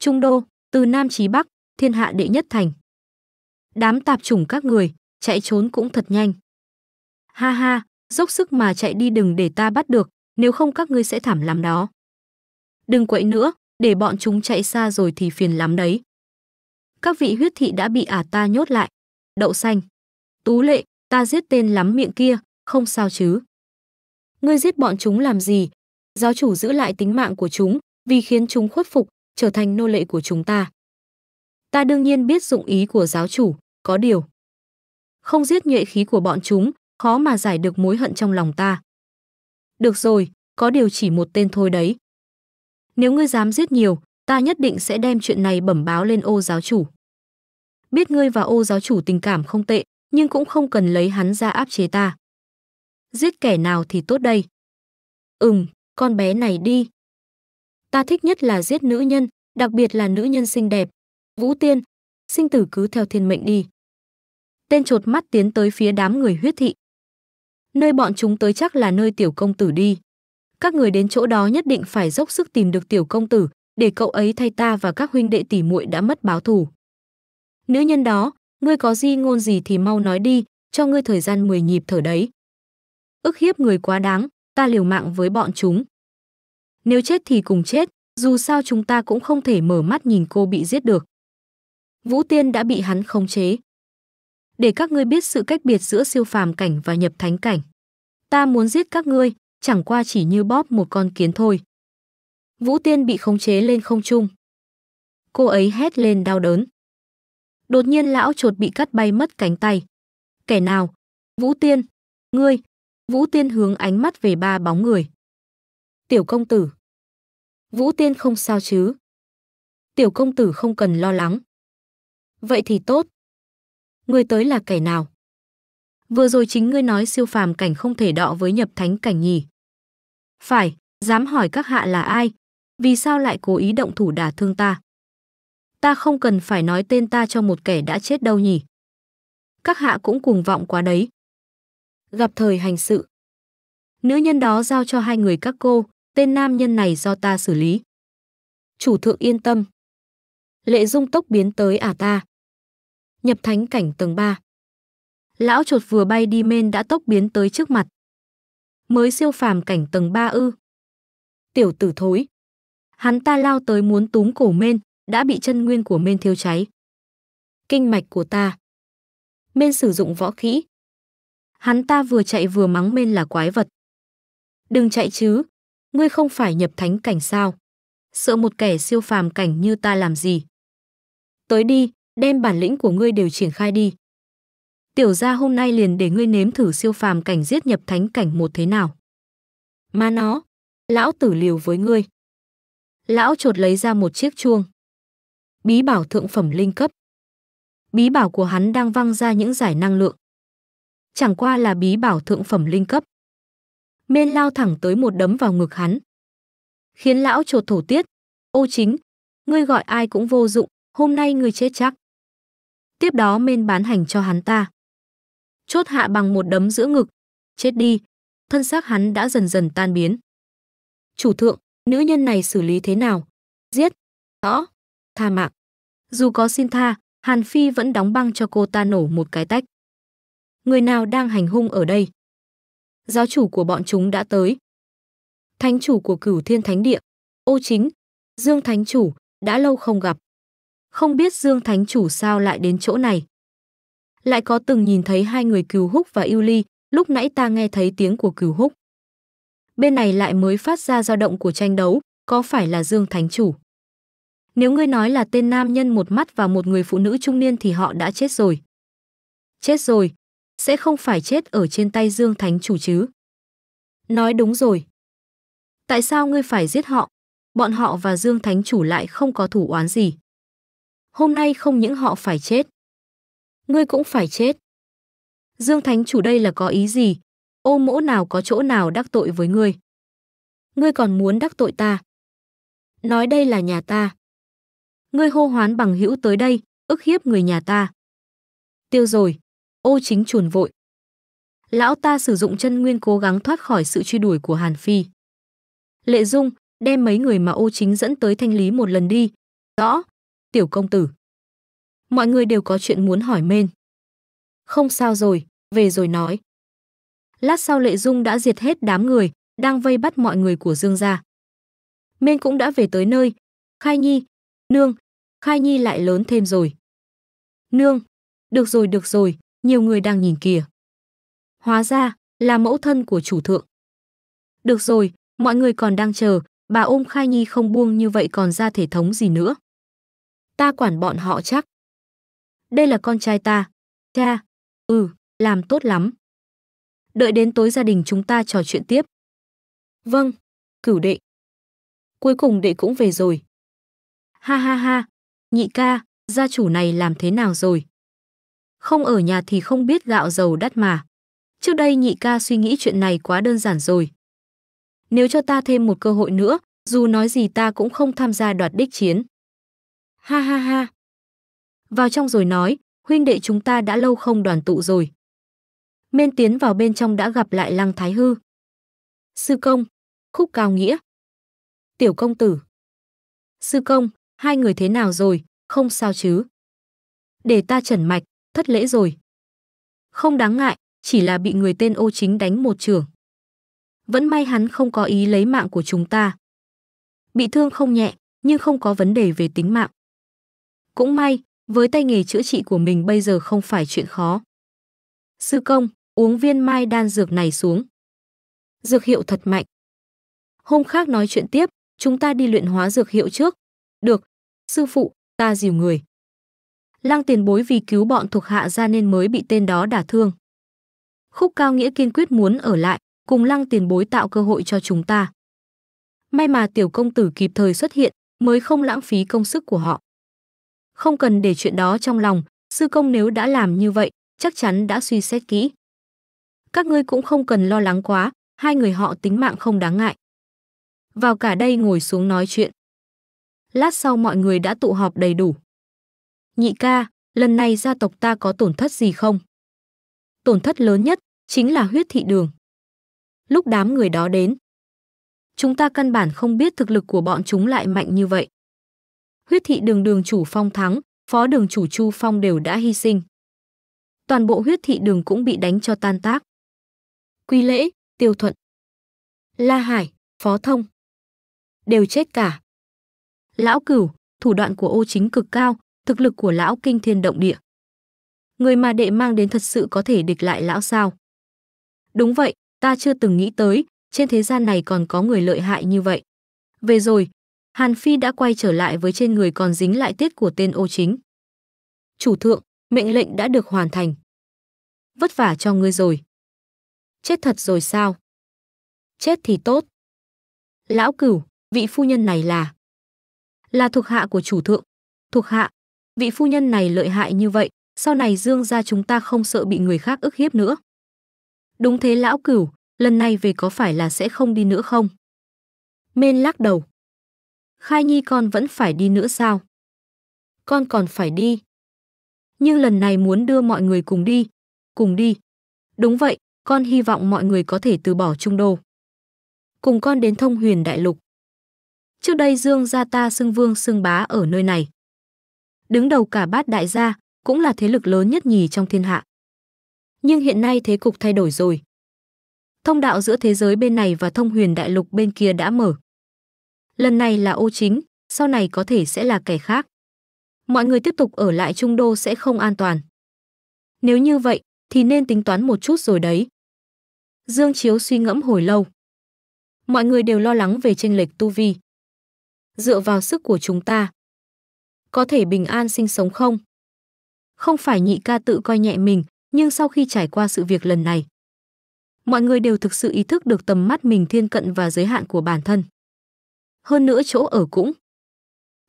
Trung Đô, từ Nam chí Bắc, thiên hạ đệ nhất thành. Đám tạp chủng các người, chạy trốn cũng thật nhanh. Ha ha, dốc sức mà chạy đi đừng để ta bắt được, nếu không các ngươi sẽ thảm lắm đó. Đừng quậy nữa, để bọn chúng chạy xa rồi thì phiền lắm đấy. Các vị huyết thị đã bị ả à ta nhốt lại. Đậu xanh. Tú lệ, ta giết tên lắm miệng kia, không sao chứ. Ngươi giết bọn chúng làm gì? Giáo chủ giữ lại tính mạng của chúng vì khiến chúng khuất phục, trở thành nô lệ của chúng ta. Ta đương nhiên biết dụng ý của giáo chủ, có điều. Không giết nhuệ khí của bọn chúng, khó mà giải được mối hận trong lòng ta. Được rồi, có điều chỉ một tên thôi đấy. Nếu ngươi dám giết nhiều, ta nhất định sẽ đem chuyện này bẩm báo lên ô giáo chủ. Biết ngươi và ô giáo chủ tình cảm không tệ, nhưng cũng không cần lấy hắn ra áp chế ta. Giết kẻ nào thì tốt đây. Ừm, con bé này đi, Ta thích nhất là giết nữ nhân, đặc biệt là nữ nhân xinh đẹp. Vũ Tiên, sinh tử cứ theo thiên mệnh đi. Tên chột mắt tiến tới phía đám người huyết thị. Nơi bọn chúng tới chắc là nơi tiểu công tử đi. Các người đến chỗ đó nhất định phải dốc sức tìm được tiểu công tử, để cậu ấy thay ta và các huynh đệ tỷ muội đã mất báo thù. Nữ nhân đó, ngươi có di ngôn gì thì mau nói đi, cho ngươi thời gian 10 nhịp thở đấy. Ức hiếp người quá đáng, ta liều mạng với bọn chúng. Nếu chết thì cùng chết, dù sao chúng ta cũng không thể mở mắt nhìn cô bị giết được. Vũ Tiên đã bị hắn khống chế. Để các ngươi biết sự cách biệt giữa siêu phàm cảnh và nhập thánh cảnh. Ta muốn giết các ngươi, chẳng qua chỉ như bóp một con kiến thôi. Vũ Tiên bị khống chế lên không trung. Cô ấy hét lên đau đớn. Đột nhiên lão chuột bị cắt bay mất cánh tay. Kẻ nào? Vũ Tiên, ngươi. Vũ Tiên hướng ánh mắt về ba bóng người. Tiểu công tử. Vũ Tiên không sao chứ? Tiểu công tử không cần lo lắng. Vậy thì tốt. Người tới là kẻ nào? Vừa rồi chính ngươi nói siêu phàm cảnh không thể đọ với nhập thánh cảnh nhỉ? Phải, dám hỏi các hạ là ai? Vì sao lại cố ý động thủ đả thương ta? Ta không cần phải nói tên ta cho một kẻ đã chết đâu nhỉ? Các hạ cũng cuồng vọng quá đấy. Gặp thời hành sự. Nữ nhân đó giao cho hai người các cô, Tên nam nhân này do ta xử lý. Chủ thượng yên tâm. Lệ dung tốc biến tới ả ta. Nhập thánh cảnh tầng 3. Lão chuột vừa bay đi men đã tốc biến tới trước mặt. Mới siêu phàm cảnh tầng 3 ư. Tiểu tử thối. Hắn ta lao tới muốn túm cổ men, đã bị chân nguyên của men thiêu cháy. Kinh mạch của ta. Men sử dụng võ kỹ. Hắn ta vừa chạy vừa mắng men là quái vật. Đừng chạy chứ, ngươi không phải nhập thánh cảnh sao? Sợ một kẻ siêu phàm cảnh như ta làm gì? Tới đi, đem bản lĩnh của ngươi đều triển khai đi. Tiểu gia hôm nay liền để ngươi nếm thử siêu phàm cảnh giết nhập thánh cảnh một thế nào. Mà nó, lão tử liều với ngươi. Lão trột lấy ra một chiếc chuông. Bí bảo thượng phẩm linh cấp. Bí bảo của hắn đang văng ra những giải năng lượng. Chẳng qua là bí bảo thượng phẩm linh cấp men lao thẳng tới một đấm vào ngực hắn. Khiến lão trột thổ tiết, ô chính, ngươi gọi ai cũng vô dụng, hôm nay ngươi chết chắc. Tiếp đó men bán hành cho hắn ta. Chốt hạ bằng một đấm giữa ngực, chết đi, thân xác hắn đã dần dần tan biến. Chủ thượng, nữ nhân này xử lý thế nào? Giết, rõ, tha mạng. Dù có xin tha, Hàn Phi vẫn đóng băng cho cô ta nổ một cái tách. Người nào đang hành hung ở đây? giáo chủ của bọn chúng đã tới. Thánh chủ của cửu thiên thánh địa, ô chính, Dương Thánh chủ, đã lâu không gặp. Không biết Dương Thánh chủ sao lại đến chỗ này. Lại có từng nhìn thấy hai người Cửu húc và yêu ly, lúc nãy ta nghe thấy tiếng của Cửu húc. Bên này lại mới phát ra dao động của tranh đấu, có phải là Dương Thánh chủ? Nếu ngươi nói là tên nam nhân một mắt và một người phụ nữ trung niên thì họ đã chết rồi. Chết rồi, sẽ không phải chết ở trên tay Dương Thánh Chủ chứ. Nói đúng rồi. Tại sao ngươi phải giết họ? Bọn họ và Dương Thánh Chủ lại không có thủ oán gì. Hôm nay không những họ phải chết. Ngươi cũng phải chết. Dương Thánh Chủ đây là có ý gì? Ô mỗ nào có chỗ nào đắc tội với ngươi? Ngươi còn muốn đắc tội ta? Nói đây là nhà ta. Ngươi hô hoán bằng hữu tới đây, ức hiếp người nhà ta. Tiêu rồi. Ô chính chuồn vội. Lão ta sử dụng chân nguyên cố gắng thoát khỏi sự truy đuổi của Hàn Phi. Lệ Dung, đem mấy người mà ô chính dẫn tới thanh lý một lần đi. Rõ, tiểu công tử. Mọi người đều có chuyện muốn hỏi mên. Không sao rồi, về rồi nói. Lát sau Lệ Dung đã diệt hết đám người, đang vây bắt mọi người của Dương gia. Mên cũng đã về tới nơi. Khai Nhi, nương, Khai Nhi lại lớn thêm rồi. Nương, được rồi được rồi, nhiều người đang nhìn kìa. Hóa ra, là mẫu thân của chủ thượng. Được rồi, mọi người còn đang chờ, bà ôm Khai Nhi không buông như vậy còn ra thể thống gì nữa. Ta quản bọn họ chắc. Đây là con trai ta. Cha, ừ, làm tốt lắm. Đợi đến tối gia đình chúng ta trò chuyện tiếp. Vâng, cửu đệ. Cuối cùng đệ cũng về rồi. Ha ha ha, nhị ca, gia chủ này làm thế nào rồi? không ở nhà thì không biết gạo dầu đắt mà. Trước đây nhị ca suy nghĩ chuyện này quá đơn giản rồi. Nếu cho ta thêm một cơ hội nữa, dù nói gì ta cũng không tham gia đoạt đích chiến. Ha ha ha. Vào trong rồi nói, huynh đệ chúng ta đã lâu không đoàn tụ rồi. Mên tiến vào bên trong đã gặp lại Lăng Thái Hư. Sư công, khúc cao nghĩa. Tiểu công tử. Sư công, hai người thế nào rồi, không sao chứ? Để ta trần mạch thất lễ rồi. Không đáng ngại, chỉ là bị người tên ô chính đánh một trường. Vẫn may hắn không có ý lấy mạng của chúng ta. Bị thương không nhẹ, nhưng không có vấn đề về tính mạng. Cũng may, với tay nghề chữa trị của mình bây giờ không phải chuyện khó. Sư công, uống viên mai đan dược này xuống. Dược hiệu thật mạnh. Hôm khác nói chuyện tiếp, chúng ta đi luyện hóa dược hiệu trước. Được, sư phụ, ta dìu người. Lăng tiền bối vì cứu bọn thuộc hạ ra nên mới bị tên đó đả thương. Khúc Cao Nghĩa kiên quyết muốn ở lại, cùng lăng tiền bối tạo cơ hội cho chúng ta. May mà tiểu công tử kịp thời xuất hiện, mới không lãng phí công sức của họ. Không cần để chuyện đó trong lòng, sư công nếu đã làm như vậy, chắc chắn đã suy xét kỹ. Các ngươi cũng không cần lo lắng quá, hai người họ tính mạng không đáng ngại. Vào cả đây ngồi xuống nói chuyện. Lát sau mọi người đã tụ họp đầy đủ. Nhị ca, lần này gia tộc ta có tổn thất gì không? Tổn thất lớn nhất chính là huyết thị đường. Lúc đám người đó đến, chúng ta căn bản không biết thực lực của bọn chúng lại mạnh như vậy. Huyết thị đường đường chủ Phong Thắng, phó đường chủ Chu Phong đều đã hy sinh. Toàn bộ huyết thị đường cũng bị đánh cho tan tác. Quy lễ, tiêu thuận, La Hải, Phó Thông. Đều chết cả. Lão cửu, thủ đoạn của ô chính cực cao, thực lực của lão kinh thiên động địa. Người mà đệ mang đến thật sự có thể địch lại lão sao? Đúng vậy, ta chưa từng nghĩ tới, trên thế gian này còn có người lợi hại như vậy. Về rồi, Hàn Phi đã quay trở lại với trên người còn dính lại tiết của tên ô chính. Chủ thượng, mệnh lệnh đã được hoàn thành. Vất vả cho ngươi rồi. Chết thật rồi sao? Chết thì tốt. Lão cửu, vị phu nhân này là... Là thuộc hạ của chủ thượng. Thuộc hạ, vị phu nhân này lợi hại như vậy, sau này Dương gia chúng ta không sợ bị người khác ức hiếp nữa. Đúng thế lão cửu, lần này về có phải là sẽ không đi nữa không? Mên lắc đầu. Khai Nhi con vẫn phải đi nữa sao? Con còn phải đi. Nhưng lần này muốn đưa mọi người cùng đi, cùng đi. Đúng vậy, con hy vọng mọi người có thể từ bỏ trung đô. Cùng con đến thông huyền đại lục. Trước đây Dương gia ta xưng vương xưng bá ở nơi này đứng đầu cả bát đại gia, cũng là thế lực lớn nhất nhì trong thiên hạ. Nhưng hiện nay thế cục thay đổi rồi. Thông đạo giữa thế giới bên này và thông huyền đại lục bên kia đã mở. Lần này là ô chính, sau này có thể sẽ là kẻ khác. Mọi người tiếp tục ở lại Trung Đô sẽ không an toàn. Nếu như vậy, thì nên tính toán một chút rồi đấy. Dương Chiếu suy ngẫm hồi lâu. Mọi người đều lo lắng về tranh lệch tu vi. Dựa vào sức của chúng ta, có thể bình an sinh sống không? Không phải nhị ca tự coi nhẹ mình, nhưng sau khi trải qua sự việc lần này, mọi người đều thực sự ý thức được tầm mắt mình thiên cận và giới hạn của bản thân. Hơn nữa chỗ ở cũng.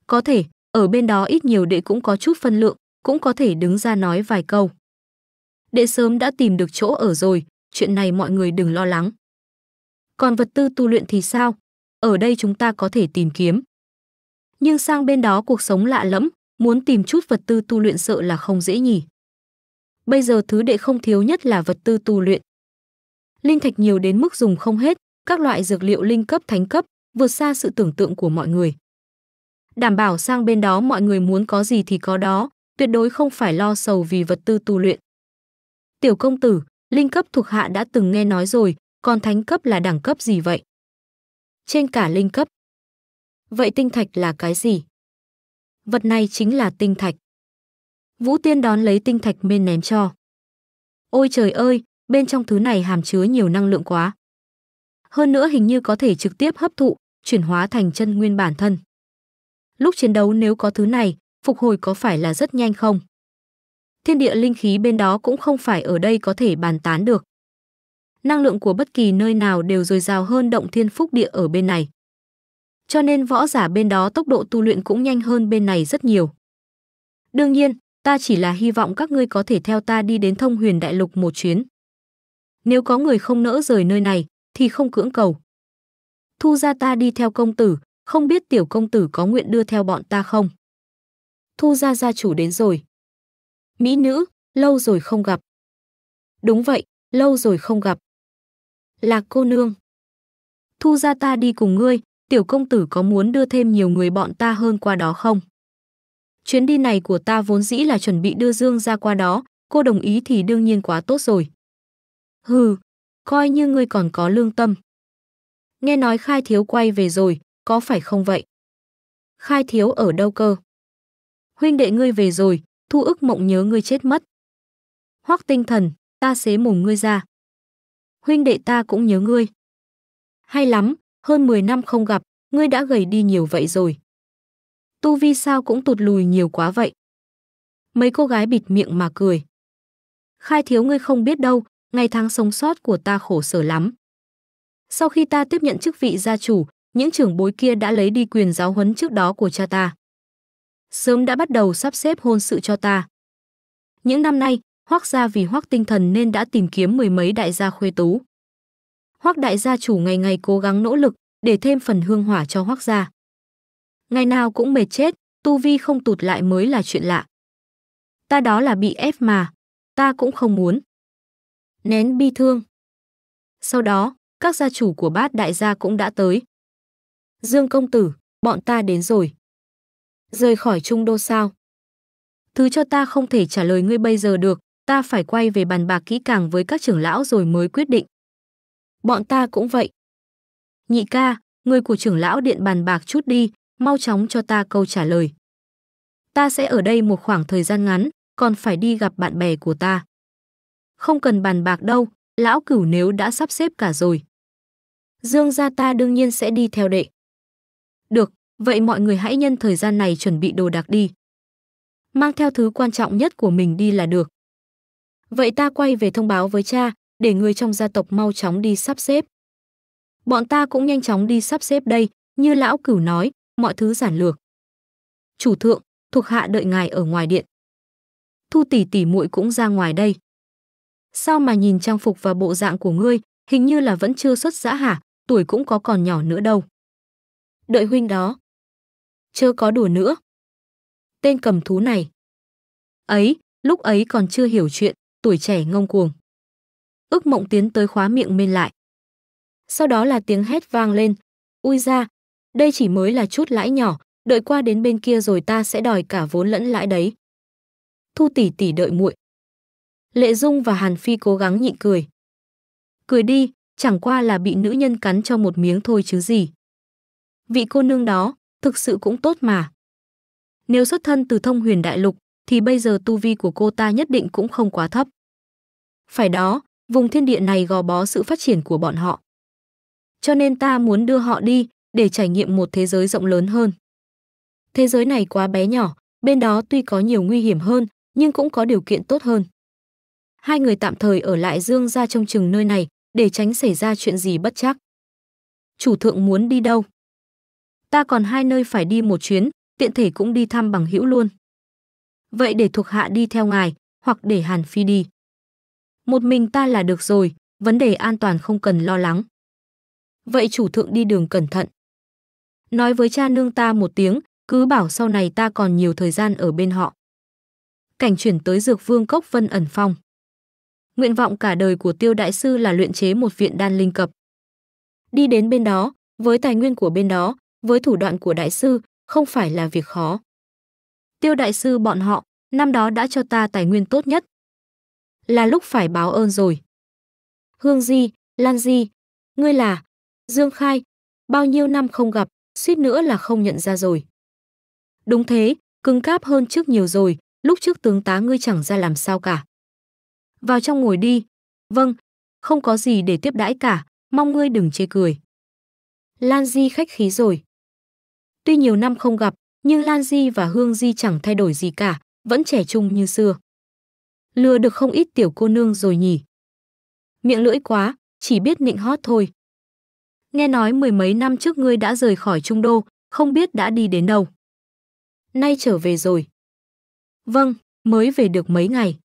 Có thể, ở bên đó ít nhiều đệ cũng có chút phân lượng, cũng có thể đứng ra nói vài câu. Đệ sớm đã tìm được chỗ ở rồi, chuyện này mọi người đừng lo lắng. Còn vật tư tu luyện thì sao? Ở đây chúng ta có thể tìm kiếm nhưng sang bên đó cuộc sống lạ lẫm, muốn tìm chút vật tư tu luyện sợ là không dễ nhỉ. Bây giờ thứ đệ không thiếu nhất là vật tư tu luyện. Linh thạch nhiều đến mức dùng không hết, các loại dược liệu linh cấp thánh cấp, vượt xa sự tưởng tượng của mọi người. Đảm bảo sang bên đó mọi người muốn có gì thì có đó, tuyệt đối không phải lo sầu vì vật tư tu luyện. Tiểu công tử, linh cấp thuộc hạ đã từng nghe nói rồi, còn thánh cấp là đẳng cấp gì vậy? Trên cả linh cấp, Vậy tinh thạch là cái gì? Vật này chính là tinh thạch. Vũ Tiên đón lấy tinh thạch mên ném cho. Ôi trời ơi, bên trong thứ này hàm chứa nhiều năng lượng quá. Hơn nữa hình như có thể trực tiếp hấp thụ, chuyển hóa thành chân nguyên bản thân. Lúc chiến đấu nếu có thứ này, phục hồi có phải là rất nhanh không? Thiên địa linh khí bên đó cũng không phải ở đây có thể bàn tán được. Năng lượng của bất kỳ nơi nào đều dồi dào hơn động thiên phúc địa ở bên này cho nên võ giả bên đó tốc độ tu luyện cũng nhanh hơn bên này rất nhiều. Đương nhiên, ta chỉ là hy vọng các ngươi có thể theo ta đi đến thông huyền đại lục một chuyến. Nếu có người không nỡ rời nơi này, thì không cưỡng cầu. Thu ra ta đi theo công tử, không biết tiểu công tử có nguyện đưa theo bọn ta không? Thu ra gia chủ đến rồi. Mỹ nữ, lâu rồi không gặp. Đúng vậy, lâu rồi không gặp. Lạc cô nương. Thu ra ta đi cùng ngươi, tiểu công tử có muốn đưa thêm nhiều người bọn ta hơn qua đó không? Chuyến đi này của ta vốn dĩ là chuẩn bị đưa Dương ra qua đó, cô đồng ý thì đương nhiên quá tốt rồi. Hừ, coi như ngươi còn có lương tâm. Nghe nói Khai Thiếu quay về rồi, có phải không vậy? Khai Thiếu ở đâu cơ? Huynh đệ ngươi về rồi, thu ức mộng nhớ ngươi chết mất. Hoắc tinh thần, ta xế mồm ngươi ra. Huynh đệ ta cũng nhớ ngươi. Hay lắm, hơn 10 năm không gặp, ngươi đã gầy đi nhiều vậy rồi. Tu vi sao cũng tụt lùi nhiều quá vậy. Mấy cô gái bịt miệng mà cười. Khai thiếu ngươi không biết đâu, ngày tháng sống sót của ta khổ sở lắm. Sau khi ta tiếp nhận chức vị gia chủ, những trưởng bối kia đã lấy đi quyền giáo huấn trước đó của cha ta. Sớm đã bắt đầu sắp xếp hôn sự cho ta. Những năm nay, hoác gia vì hoác tinh thần nên đã tìm kiếm mười mấy đại gia khuê tú. Hoắc đại gia chủ ngày ngày cố gắng nỗ lực để thêm phần hương hỏa cho Hoắc gia. Ngày nào cũng mệt chết, tu vi không tụt lại mới là chuyện lạ. Ta đó là bị ép mà, ta cũng không muốn. Nén bi thương. Sau đó, các gia chủ của bát đại gia cũng đã tới. Dương công tử, bọn ta đến rồi. Rời khỏi trung đô sao? Thứ cho ta không thể trả lời ngươi bây giờ được, ta phải quay về bàn bạc kỹ càng với các trưởng lão rồi mới quyết định bọn ta cũng vậy. Nhị ca, người của trưởng lão điện bàn bạc chút đi, mau chóng cho ta câu trả lời. Ta sẽ ở đây một khoảng thời gian ngắn, còn phải đi gặp bạn bè của ta. Không cần bàn bạc đâu, lão cửu nếu đã sắp xếp cả rồi. Dương gia ta đương nhiên sẽ đi theo đệ. Được, vậy mọi người hãy nhân thời gian này chuẩn bị đồ đạc đi. Mang theo thứ quan trọng nhất của mình đi là được. Vậy ta quay về thông báo với cha, để người trong gia tộc mau chóng đi sắp xếp. Bọn ta cũng nhanh chóng đi sắp xếp đây, như lão cửu nói, mọi thứ giản lược. Chủ thượng, thuộc hạ đợi ngài ở ngoài điện. Thu tỷ tỷ muội cũng ra ngoài đây. Sao mà nhìn trang phục và bộ dạng của ngươi, hình như là vẫn chưa xuất giã hả, tuổi cũng có còn nhỏ nữa đâu. Đợi huynh đó. Chớ có đùa nữa. Tên cầm thú này. Ấy, lúc ấy còn chưa hiểu chuyện, tuổi trẻ ngông cuồng ước mộng tiến tới khóa miệng mên lại. Sau đó là tiếng hét vang lên, ui ra, đây chỉ mới là chút lãi nhỏ, đợi qua đến bên kia rồi ta sẽ đòi cả vốn lẫn lãi đấy. Thu tỷ tỷ đợi muội. Lệ Dung và Hàn Phi cố gắng nhịn cười. Cười đi, chẳng qua là bị nữ nhân cắn cho một miếng thôi chứ gì. Vị cô nương đó, thực sự cũng tốt mà. Nếu xuất thân từ thông huyền đại lục, thì bây giờ tu vi của cô ta nhất định cũng không quá thấp. Phải đó, vùng thiên địa này gò bó sự phát triển của bọn họ. Cho nên ta muốn đưa họ đi để trải nghiệm một thế giới rộng lớn hơn. Thế giới này quá bé nhỏ, bên đó tuy có nhiều nguy hiểm hơn, nhưng cũng có điều kiện tốt hơn. Hai người tạm thời ở lại Dương gia trong chừng nơi này để tránh xảy ra chuyện gì bất chắc. Chủ thượng muốn đi đâu? Ta còn hai nơi phải đi một chuyến, tiện thể cũng đi thăm bằng hữu luôn. Vậy để thuộc hạ đi theo ngài, hoặc để Hàn Phi đi. Một mình ta là được rồi, vấn đề an toàn không cần lo lắng. Vậy chủ thượng đi đường cẩn thận. Nói với cha nương ta một tiếng, cứ bảo sau này ta còn nhiều thời gian ở bên họ. Cảnh chuyển tới dược vương cốc vân ẩn phong. Nguyện vọng cả đời của tiêu đại sư là luyện chế một viện đan linh cập. Đi đến bên đó, với tài nguyên của bên đó, với thủ đoạn của đại sư, không phải là việc khó. Tiêu đại sư bọn họ, năm đó đã cho ta tài nguyên tốt nhất, là lúc phải báo ơn rồi. Hương Di, Lan Di, ngươi là Dương Khai, bao nhiêu năm không gặp, suýt nữa là không nhận ra rồi. Đúng thế, cứng cáp hơn trước nhiều rồi, lúc trước tướng tá ngươi chẳng ra làm sao cả. Vào trong ngồi đi. Vâng, không có gì để tiếp đãi cả, mong ngươi đừng chê cười. Lan Di khách khí rồi. Tuy nhiều năm không gặp, nhưng Lan Di và Hương Di chẳng thay đổi gì cả, vẫn trẻ trung như xưa lừa được không ít tiểu cô nương rồi nhỉ. Miệng lưỡi quá, chỉ biết nịnh hót thôi. Nghe nói mười mấy năm trước ngươi đã rời khỏi Trung Đô, không biết đã đi đến đâu. Nay trở về rồi. Vâng, mới về được mấy ngày.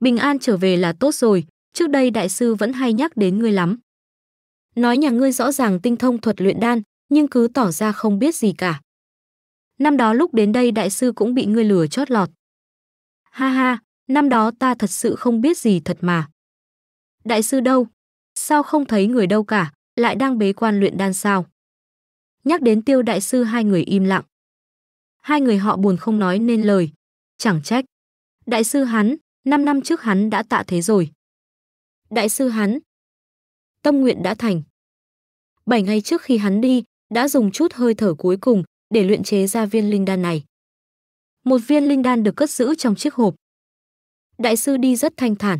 Bình an trở về là tốt rồi, trước đây đại sư vẫn hay nhắc đến ngươi lắm. Nói nhà ngươi rõ ràng tinh thông thuật luyện đan, nhưng cứ tỏ ra không biết gì cả. Năm đó lúc đến đây đại sư cũng bị ngươi lừa chót lọt. Ha ha, Năm đó ta thật sự không biết gì thật mà. Đại sư đâu? Sao không thấy người đâu cả, lại đang bế quan luyện đan sao? Nhắc đến tiêu đại sư hai người im lặng. Hai người họ buồn không nói nên lời. Chẳng trách. Đại sư hắn, 5 năm trước hắn đã tạ thế rồi. Đại sư hắn. Tâm nguyện đã thành. 7 ngày trước khi hắn đi, đã dùng chút hơi thở cuối cùng để luyện chế ra viên linh đan này. Một viên linh đan được cất giữ trong chiếc hộp, đại sư đi rất thanh thản.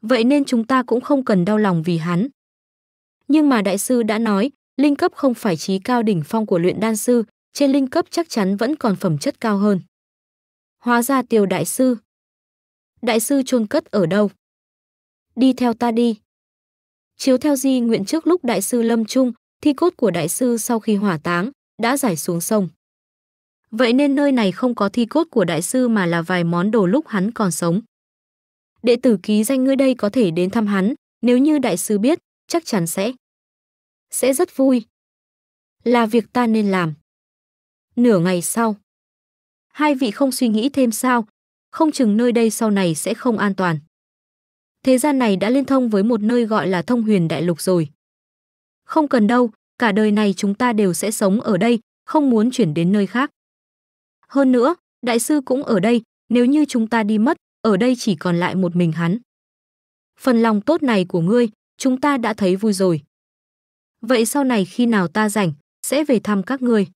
Vậy nên chúng ta cũng không cần đau lòng vì hắn. Nhưng mà đại sư đã nói, linh cấp không phải trí cao đỉnh phong của luyện đan sư, trên linh cấp chắc chắn vẫn còn phẩm chất cao hơn. Hóa ra tiểu đại sư. Đại sư chôn cất ở đâu? Đi theo ta đi. Chiếu theo di nguyện trước lúc đại sư lâm trung, thi cốt của đại sư sau khi hỏa táng, đã giải xuống sông. Vậy nên nơi này không có thi cốt của đại sư mà là vài món đồ lúc hắn còn sống. Đệ tử ký danh ngươi đây có thể đến thăm hắn, nếu như đại sư biết, chắc chắn sẽ. Sẽ rất vui. Là việc ta nên làm. Nửa ngày sau. Hai vị không suy nghĩ thêm sao, không chừng nơi đây sau này sẽ không an toàn. Thế gian này đã liên thông với một nơi gọi là thông huyền đại lục rồi. Không cần đâu, cả đời này chúng ta đều sẽ sống ở đây, không muốn chuyển đến nơi khác. Hơn nữa, đại sư cũng ở đây, nếu như chúng ta đi mất, ở đây chỉ còn lại một mình hắn. Phần lòng tốt này của ngươi, chúng ta đã thấy vui rồi. Vậy sau này khi nào ta rảnh, sẽ về thăm các ngươi.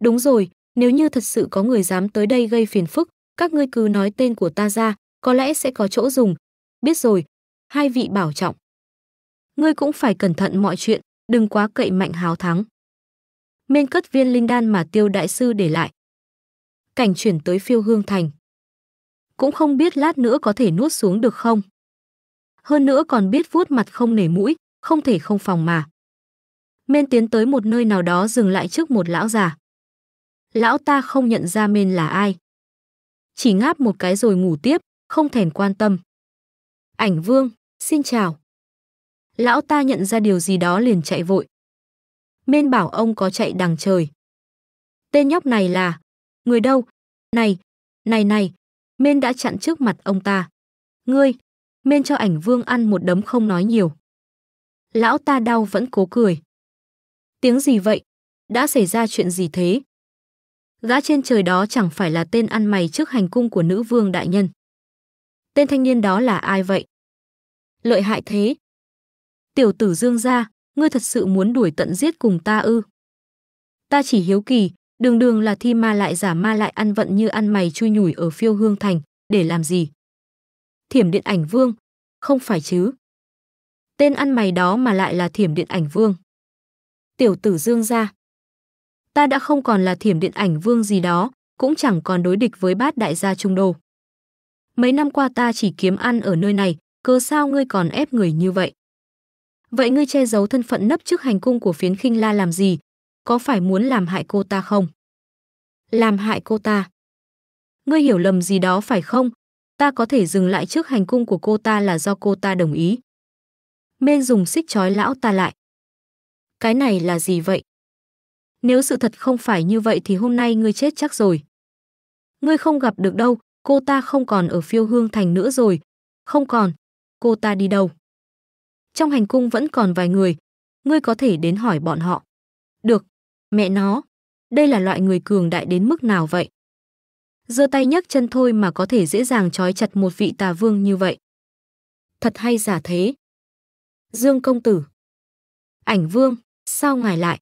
Đúng rồi, nếu như thật sự có người dám tới đây gây phiền phức, các ngươi cứ nói tên của ta ra, có lẽ sẽ có chỗ dùng. Biết rồi, hai vị bảo trọng. Ngươi cũng phải cẩn thận mọi chuyện, đừng quá cậy mạnh háo thắng. Mên cất viên linh đan mà tiêu đại sư để lại, cảnh chuyển tới phiêu hương thành. Cũng không biết lát nữa có thể nuốt xuống được không. Hơn nữa còn biết vuốt mặt không nể mũi, không thể không phòng mà. Mên tiến tới một nơi nào đó dừng lại trước một lão già. Lão ta không nhận ra Mên là ai. Chỉ ngáp một cái rồi ngủ tiếp, không thèm quan tâm. Ảnh vương, xin chào. Lão ta nhận ra điều gì đó liền chạy vội. Mên bảo ông có chạy đằng trời. Tên nhóc này là Người đâu? Này, này này, Mên đã chặn trước mặt ông ta. Ngươi, Mên cho ảnh vương ăn một đấm không nói nhiều. Lão ta đau vẫn cố cười. Tiếng gì vậy? Đã xảy ra chuyện gì thế? Gã trên trời đó chẳng phải là tên ăn mày trước hành cung của nữ vương đại nhân. Tên thanh niên đó là ai vậy? Lợi hại thế. Tiểu tử dương gia, ngươi thật sự muốn đuổi tận giết cùng ta ư? Ta chỉ hiếu kỳ, Đường đường là thi ma lại giả ma lại ăn vận như ăn mày chui nhủi ở phiêu hương thành, để làm gì? Thiểm điện ảnh vương, không phải chứ? Tên ăn mày đó mà lại là thiểm điện ảnh vương. Tiểu tử dương ra. Ta đã không còn là thiểm điện ảnh vương gì đó, cũng chẳng còn đối địch với bát đại gia trung đô. Mấy năm qua ta chỉ kiếm ăn ở nơi này, cơ sao ngươi còn ép người như vậy? Vậy ngươi che giấu thân phận nấp trước hành cung của phiến khinh la làm gì, có phải muốn làm hại cô ta không? Làm hại cô ta? Ngươi hiểu lầm gì đó phải không? Ta có thể dừng lại trước hành cung của cô ta là do cô ta đồng ý. Mên dùng xích chói lão ta lại. Cái này là gì vậy? Nếu sự thật không phải như vậy thì hôm nay ngươi chết chắc rồi. Ngươi không gặp được đâu, cô ta không còn ở phiêu hương thành nữa rồi. Không còn, cô ta đi đâu? Trong hành cung vẫn còn vài người, ngươi có thể đến hỏi bọn họ. Được, Mẹ nó, đây là loại người cường đại đến mức nào vậy? Giơ tay nhấc chân thôi mà có thể dễ dàng trói chặt một vị tà vương như vậy. Thật hay giả thế? Dương công tử. Ảnh vương, sao ngài lại?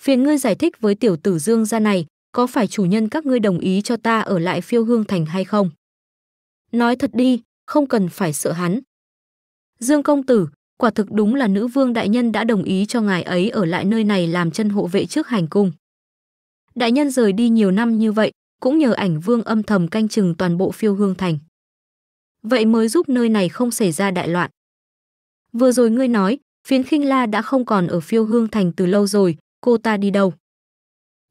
Phiền ngươi giải thích với tiểu tử Dương gia này, có phải chủ nhân các ngươi đồng ý cho ta ở lại phiêu hương thành hay không? Nói thật đi, không cần phải sợ hắn. Dương công tử, quả thực đúng là nữ vương đại nhân đã đồng ý cho ngài ấy ở lại nơi này làm chân hộ vệ trước hành cung. Đại nhân rời đi nhiều năm như vậy, cũng nhờ ảnh vương âm thầm canh chừng toàn bộ phiêu hương thành. Vậy mới giúp nơi này không xảy ra đại loạn. Vừa rồi ngươi nói, phiến khinh la đã không còn ở phiêu hương thành từ lâu rồi, cô ta đi đâu?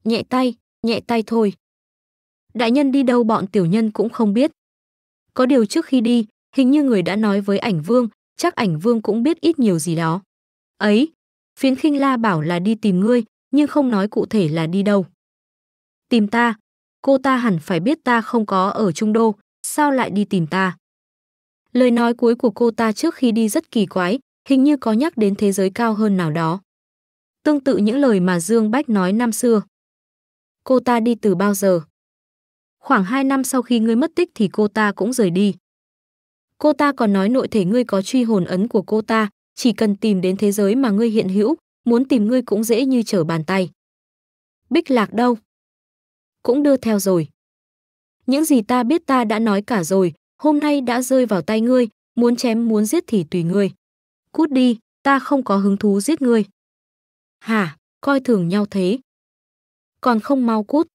Nhẹ tay, nhẹ tay thôi. Đại nhân đi đâu bọn tiểu nhân cũng không biết. Có điều trước khi đi, hình như người đã nói với ảnh vương, chắc ảnh vương cũng biết ít nhiều gì đó. Ấy, phiến khinh la bảo là đi tìm ngươi, nhưng không nói cụ thể là đi đâu. Tìm ta, cô ta hẳn phải biết ta không có ở Trung Đô, sao lại đi tìm ta? Lời nói cuối của cô ta trước khi đi rất kỳ quái, hình như có nhắc đến thế giới cao hơn nào đó. Tương tự những lời mà Dương Bách nói năm xưa. Cô ta đi từ bao giờ? Khoảng 2 năm sau khi ngươi mất tích thì cô ta cũng rời đi. Cô ta còn nói nội thể ngươi có truy hồn ấn của cô ta, chỉ cần tìm đến thế giới mà ngươi hiện hữu, muốn tìm ngươi cũng dễ như trở bàn tay. Bích Lạc đâu? Cũng đưa theo rồi. Những gì ta biết ta đã nói cả rồi, hôm nay đã rơi vào tay ngươi, muốn chém muốn giết thì tùy ngươi. Cút đi, ta không có hứng thú giết ngươi. Hả, coi thường nhau thế. Còn không mau cút.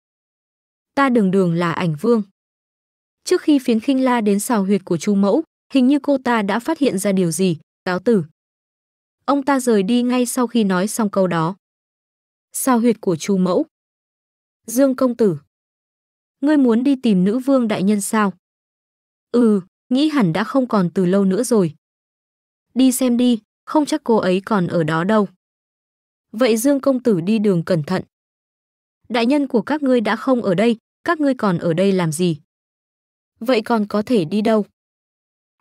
Ta đường đường là ảnh vương. Trước khi phiến khinh la đến xào huyệt của chu mẫu, Hình như cô ta đã phát hiện ra điều gì, cáo tử. Ông ta rời đi ngay sau khi nói xong câu đó. Sao huyệt của chu mẫu? Dương công tử. Ngươi muốn đi tìm nữ vương đại nhân sao? Ừ, nghĩ hẳn đã không còn từ lâu nữa rồi. Đi xem đi, không chắc cô ấy còn ở đó đâu. Vậy Dương công tử đi đường cẩn thận. Đại nhân của các ngươi đã không ở đây, các ngươi còn ở đây làm gì? Vậy còn có thể đi đâu?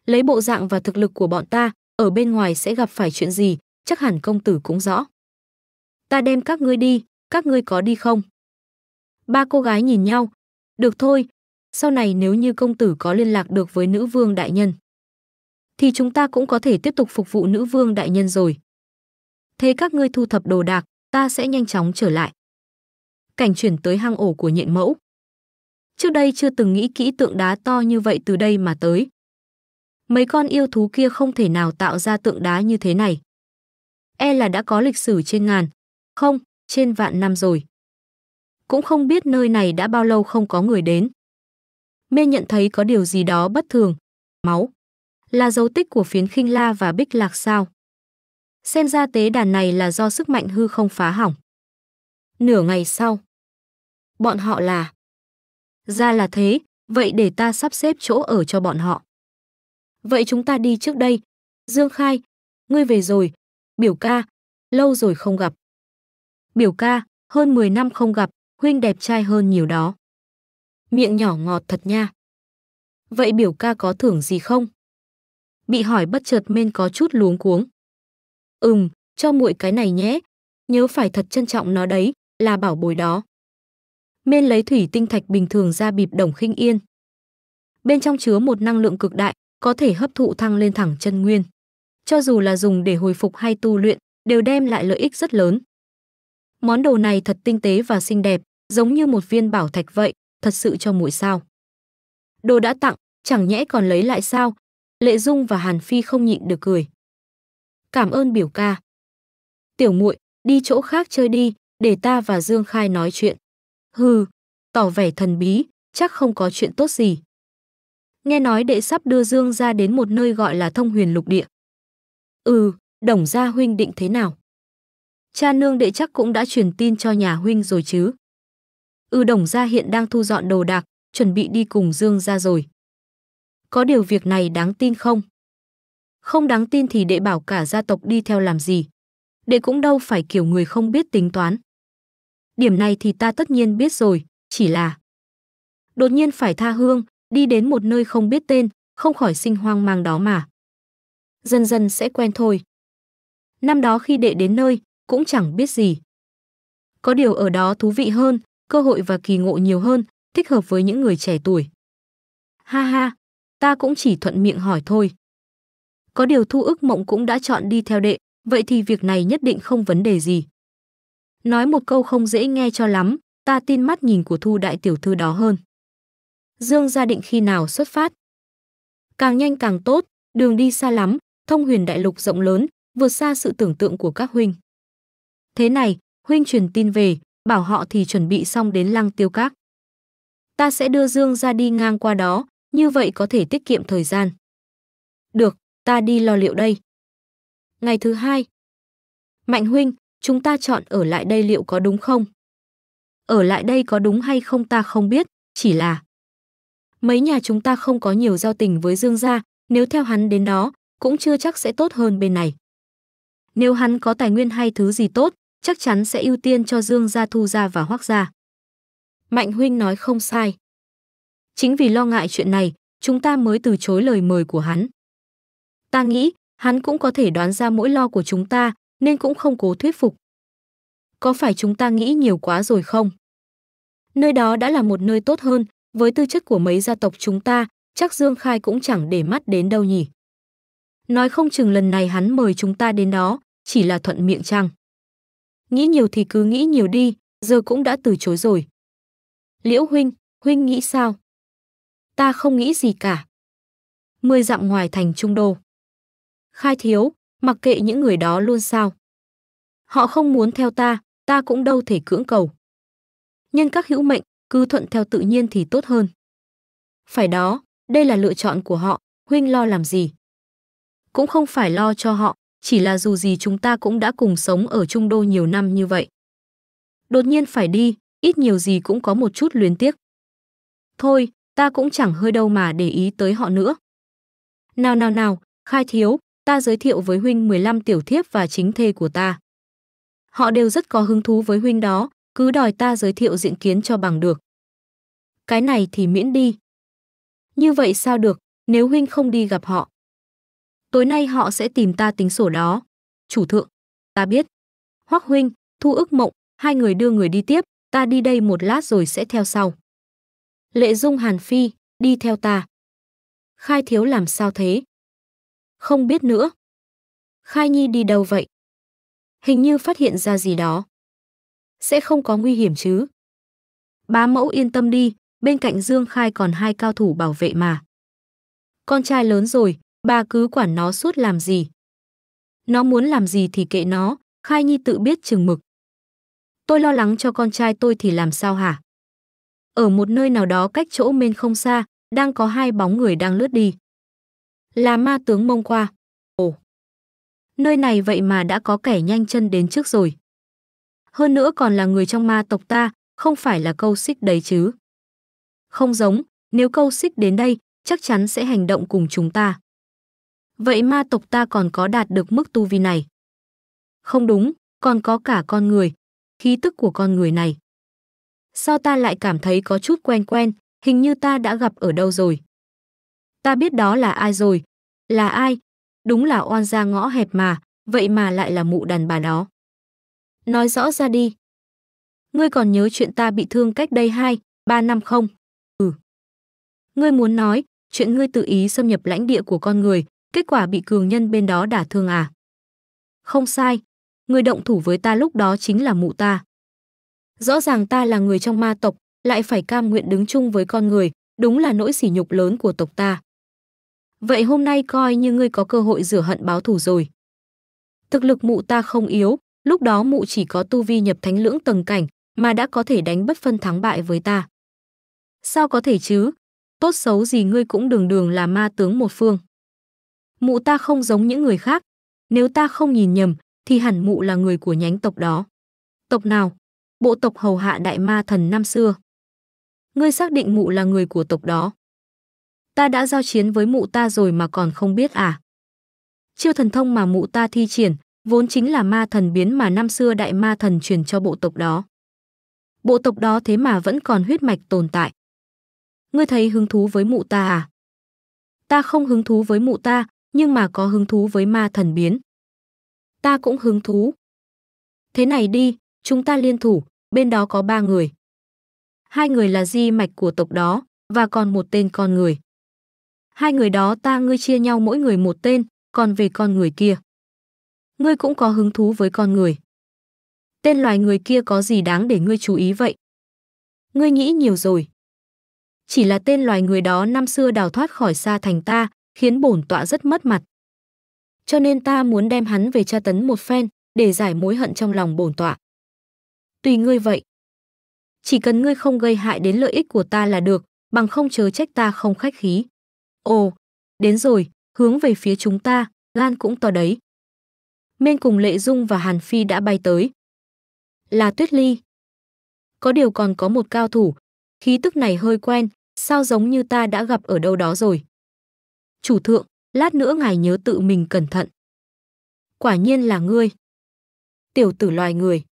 lấy bộ dạng và thực lực của bọn ta, ở bên ngoài sẽ gặp phải chuyện gì, chắc hẳn công tử cũng rõ. Ta đem các ngươi đi, các ngươi có đi không? Ba cô gái nhìn nhau. Được thôi, sau này nếu như công tử có liên lạc được với nữ vương đại nhân, thì chúng ta cũng có thể tiếp tục phục vụ nữ vương đại nhân rồi. Thế các ngươi thu thập đồ đạc, ta sẽ nhanh chóng trở lại. Cảnh chuyển tới hang ổ của nhện mẫu. Trước đây chưa từng nghĩ kỹ tượng đá to như vậy từ đây mà tới mấy con yêu thú kia không thể nào tạo ra tượng đá như thế này. E là đã có lịch sử trên ngàn, không, trên vạn năm rồi. Cũng không biết nơi này đã bao lâu không có người đến. Mê nhận thấy có điều gì đó bất thường. Máu. Là dấu tích của phiến khinh la và bích lạc sao. Xem ra tế đàn này là do sức mạnh hư không phá hỏng. Nửa ngày sau. Bọn họ là. Ra là thế, vậy để ta sắp xếp chỗ ở cho bọn họ. Vậy chúng ta đi trước đây. Dương Khai, ngươi về rồi. Biểu ca, lâu rồi không gặp. Biểu ca, hơn 10 năm không gặp, huynh đẹp trai hơn nhiều đó. Miệng nhỏ ngọt thật nha. Vậy biểu ca có thưởng gì không? Bị hỏi bất chợt men có chút luống cuống. Ừm, cho muội cái này nhé. Nhớ phải thật trân trọng nó đấy, là bảo bối đó. Mên lấy thủy tinh thạch bình thường ra bịp đồng khinh yên. Bên trong chứa một năng lượng cực đại, có thể hấp thụ thăng lên thẳng chân nguyên. Cho dù là dùng để hồi phục hay tu luyện, đều đem lại lợi ích rất lớn. Món đồ này thật tinh tế và xinh đẹp, giống như một viên bảo thạch vậy, thật sự cho mũi sao. Đồ đã tặng, chẳng nhẽ còn lấy lại sao? Lệ Dung và Hàn Phi không nhịn được cười. Cảm ơn biểu ca. Tiểu muội, đi chỗ khác chơi đi, để ta và Dương Khai nói chuyện. Hừ, tỏ vẻ thần bí, chắc không có chuyện tốt gì nghe nói đệ sắp đưa Dương ra đến một nơi gọi là thông huyền lục địa. Ừ, đồng gia huynh định thế nào? Cha nương đệ chắc cũng đã truyền tin cho nhà huynh rồi chứ. Ừ đồng gia hiện đang thu dọn đồ đạc, chuẩn bị đi cùng Dương ra rồi. Có điều việc này đáng tin không? Không đáng tin thì đệ bảo cả gia tộc đi theo làm gì. Đệ cũng đâu phải kiểu người không biết tính toán. Điểm này thì ta tất nhiên biết rồi, chỉ là... Đột nhiên phải tha hương, đi đến một nơi không biết tên, không khỏi sinh hoang mang đó mà. Dần dần sẽ quen thôi. Năm đó khi đệ đến nơi, cũng chẳng biết gì. Có điều ở đó thú vị hơn, cơ hội và kỳ ngộ nhiều hơn, thích hợp với những người trẻ tuổi. Ha ha, ta cũng chỉ thuận miệng hỏi thôi. Có điều thu ức mộng cũng đã chọn đi theo đệ, vậy thì việc này nhất định không vấn đề gì. Nói một câu không dễ nghe cho lắm, ta tin mắt nhìn của thu đại tiểu thư đó hơn. Dương gia định khi nào xuất phát. Càng nhanh càng tốt, đường đi xa lắm, thông huyền đại lục rộng lớn, vượt xa sự tưởng tượng của các huynh. Thế này, huynh truyền tin về, bảo họ thì chuẩn bị xong đến lăng tiêu các. Ta sẽ đưa Dương ra đi ngang qua đó, như vậy có thể tiết kiệm thời gian. Được, ta đi lo liệu đây. Ngày thứ hai. Mạnh huynh, chúng ta chọn ở lại đây liệu có đúng không? Ở lại đây có đúng hay không ta không biết, chỉ là mấy nhà chúng ta không có nhiều giao tình với Dương gia, nếu theo hắn đến đó, cũng chưa chắc sẽ tốt hơn bên này. Nếu hắn có tài nguyên hay thứ gì tốt, chắc chắn sẽ ưu tiên cho Dương gia thu gia và hoác gia. Mạnh huynh nói không sai. Chính vì lo ngại chuyện này, chúng ta mới từ chối lời mời của hắn. Ta nghĩ, hắn cũng có thể đoán ra mỗi lo của chúng ta, nên cũng không cố thuyết phục. Có phải chúng ta nghĩ nhiều quá rồi không? Nơi đó đã là một nơi tốt hơn, với tư chất của mấy gia tộc chúng ta, chắc Dương Khai cũng chẳng để mắt đến đâu nhỉ. Nói không chừng lần này hắn mời chúng ta đến đó, chỉ là thuận miệng chăng. Nghĩ nhiều thì cứ nghĩ nhiều đi, giờ cũng đã từ chối rồi. Liễu Huynh, Huynh nghĩ sao? Ta không nghĩ gì cả. Mười dặm ngoài thành Trung Đô. Khai thiếu, mặc kệ những người đó luôn sao. Họ không muốn theo ta, ta cũng đâu thể cưỡng cầu. Nhân các hữu mệnh, cứ thuận theo tự nhiên thì tốt hơn. Phải đó, đây là lựa chọn của họ, huynh lo làm gì? Cũng không phải lo cho họ, chỉ là dù gì chúng ta cũng đã cùng sống ở Trung Đô nhiều năm như vậy. Đột nhiên phải đi, ít nhiều gì cũng có một chút luyến tiếc. Thôi, ta cũng chẳng hơi đâu mà để ý tới họ nữa. Nào nào nào, khai thiếu, ta giới thiệu với huynh 15 tiểu thiếp và chính thê của ta. Họ đều rất có hứng thú với huynh đó, cứ đòi ta giới thiệu diện kiến cho bằng được. Cái này thì miễn đi. Như vậy sao được, nếu huynh không đi gặp họ. Tối nay họ sẽ tìm ta tính sổ đó. Chủ thượng, ta biết. Hoắc huynh, thu ức mộng, hai người đưa người đi tiếp, ta đi đây một lát rồi sẽ theo sau. Lệ Dung Hàn Phi, đi theo ta. Khai thiếu làm sao thế? Không biết nữa. Khai Nhi đi đâu vậy? Hình như phát hiện ra gì đó sẽ không có nguy hiểm chứ. Bá mẫu yên tâm đi, bên cạnh Dương Khai còn hai cao thủ bảo vệ mà. Con trai lớn rồi, bà cứ quản nó suốt làm gì. Nó muốn làm gì thì kệ nó, Khai Nhi tự biết chừng mực. Tôi lo lắng cho con trai tôi thì làm sao hả? Ở một nơi nào đó cách chỗ men không xa, đang có hai bóng người đang lướt đi. Là ma tướng mông qua. Ồ! Nơi này vậy mà đã có kẻ nhanh chân đến trước rồi hơn nữa còn là người trong ma tộc ta, không phải là câu xích đấy chứ. Không giống, nếu câu xích đến đây, chắc chắn sẽ hành động cùng chúng ta. Vậy ma tộc ta còn có đạt được mức tu vi này? Không đúng, còn có cả con người, khí tức của con người này. Sao ta lại cảm thấy có chút quen quen, hình như ta đã gặp ở đâu rồi. Ta biết đó là ai rồi, là ai, đúng là oan gia ngõ hẹp mà, vậy mà lại là mụ đàn bà đó nói rõ ra đi. Ngươi còn nhớ chuyện ta bị thương cách đây 2, 3 năm không? Ừ. Ngươi muốn nói, chuyện ngươi tự ý xâm nhập lãnh địa của con người, kết quả bị cường nhân bên đó đả thương à? Không sai, người động thủ với ta lúc đó chính là mụ ta. Rõ ràng ta là người trong ma tộc, lại phải cam nguyện đứng chung với con người, đúng là nỗi sỉ nhục lớn của tộc ta. Vậy hôm nay coi như ngươi có cơ hội rửa hận báo thù rồi. Thực lực mụ ta không yếu, lúc đó mụ chỉ có tu vi nhập thánh lưỡng tầng cảnh mà đã có thể đánh bất phân thắng bại với ta. Sao có thể chứ? Tốt xấu gì ngươi cũng đường đường là ma tướng một phương. Mụ ta không giống những người khác. Nếu ta không nhìn nhầm, thì hẳn mụ là người của nhánh tộc đó. Tộc nào? Bộ tộc hầu hạ đại ma thần năm xưa. Ngươi xác định mụ là người của tộc đó. Ta đã giao chiến với mụ ta rồi mà còn không biết à? Chiêu thần thông mà mụ ta thi triển vốn chính là ma thần biến mà năm xưa đại ma thần truyền cho bộ tộc đó. Bộ tộc đó thế mà vẫn còn huyết mạch tồn tại. Ngươi thấy hứng thú với mụ ta à? Ta không hứng thú với mụ ta, nhưng mà có hứng thú với ma thần biến. Ta cũng hứng thú. Thế này đi, chúng ta liên thủ, bên đó có ba người. Hai người là di mạch của tộc đó, và còn một tên con người. Hai người đó ta ngươi chia nhau mỗi người một tên, còn về con người kia ngươi cũng có hứng thú với con người. Tên loài người kia có gì đáng để ngươi chú ý vậy? Ngươi nghĩ nhiều rồi. Chỉ là tên loài người đó năm xưa đào thoát khỏi xa thành ta, khiến bổn tọa rất mất mặt. Cho nên ta muốn đem hắn về tra tấn một phen, để giải mối hận trong lòng bổn tọa. Tùy ngươi vậy. Chỉ cần ngươi không gây hại đến lợi ích của ta là được, bằng không chớ trách ta không khách khí. Ồ, đến rồi, hướng về phía chúng ta, gan cũng to đấy. Mên cùng Lệ Dung và Hàn Phi đã bay tới. Là Tuyết Ly. Có điều còn có một cao thủ, khí tức này hơi quen, sao giống như ta đã gặp ở đâu đó rồi. Chủ thượng, lát nữa ngài nhớ tự mình cẩn thận. Quả nhiên là ngươi. Tiểu tử loài người.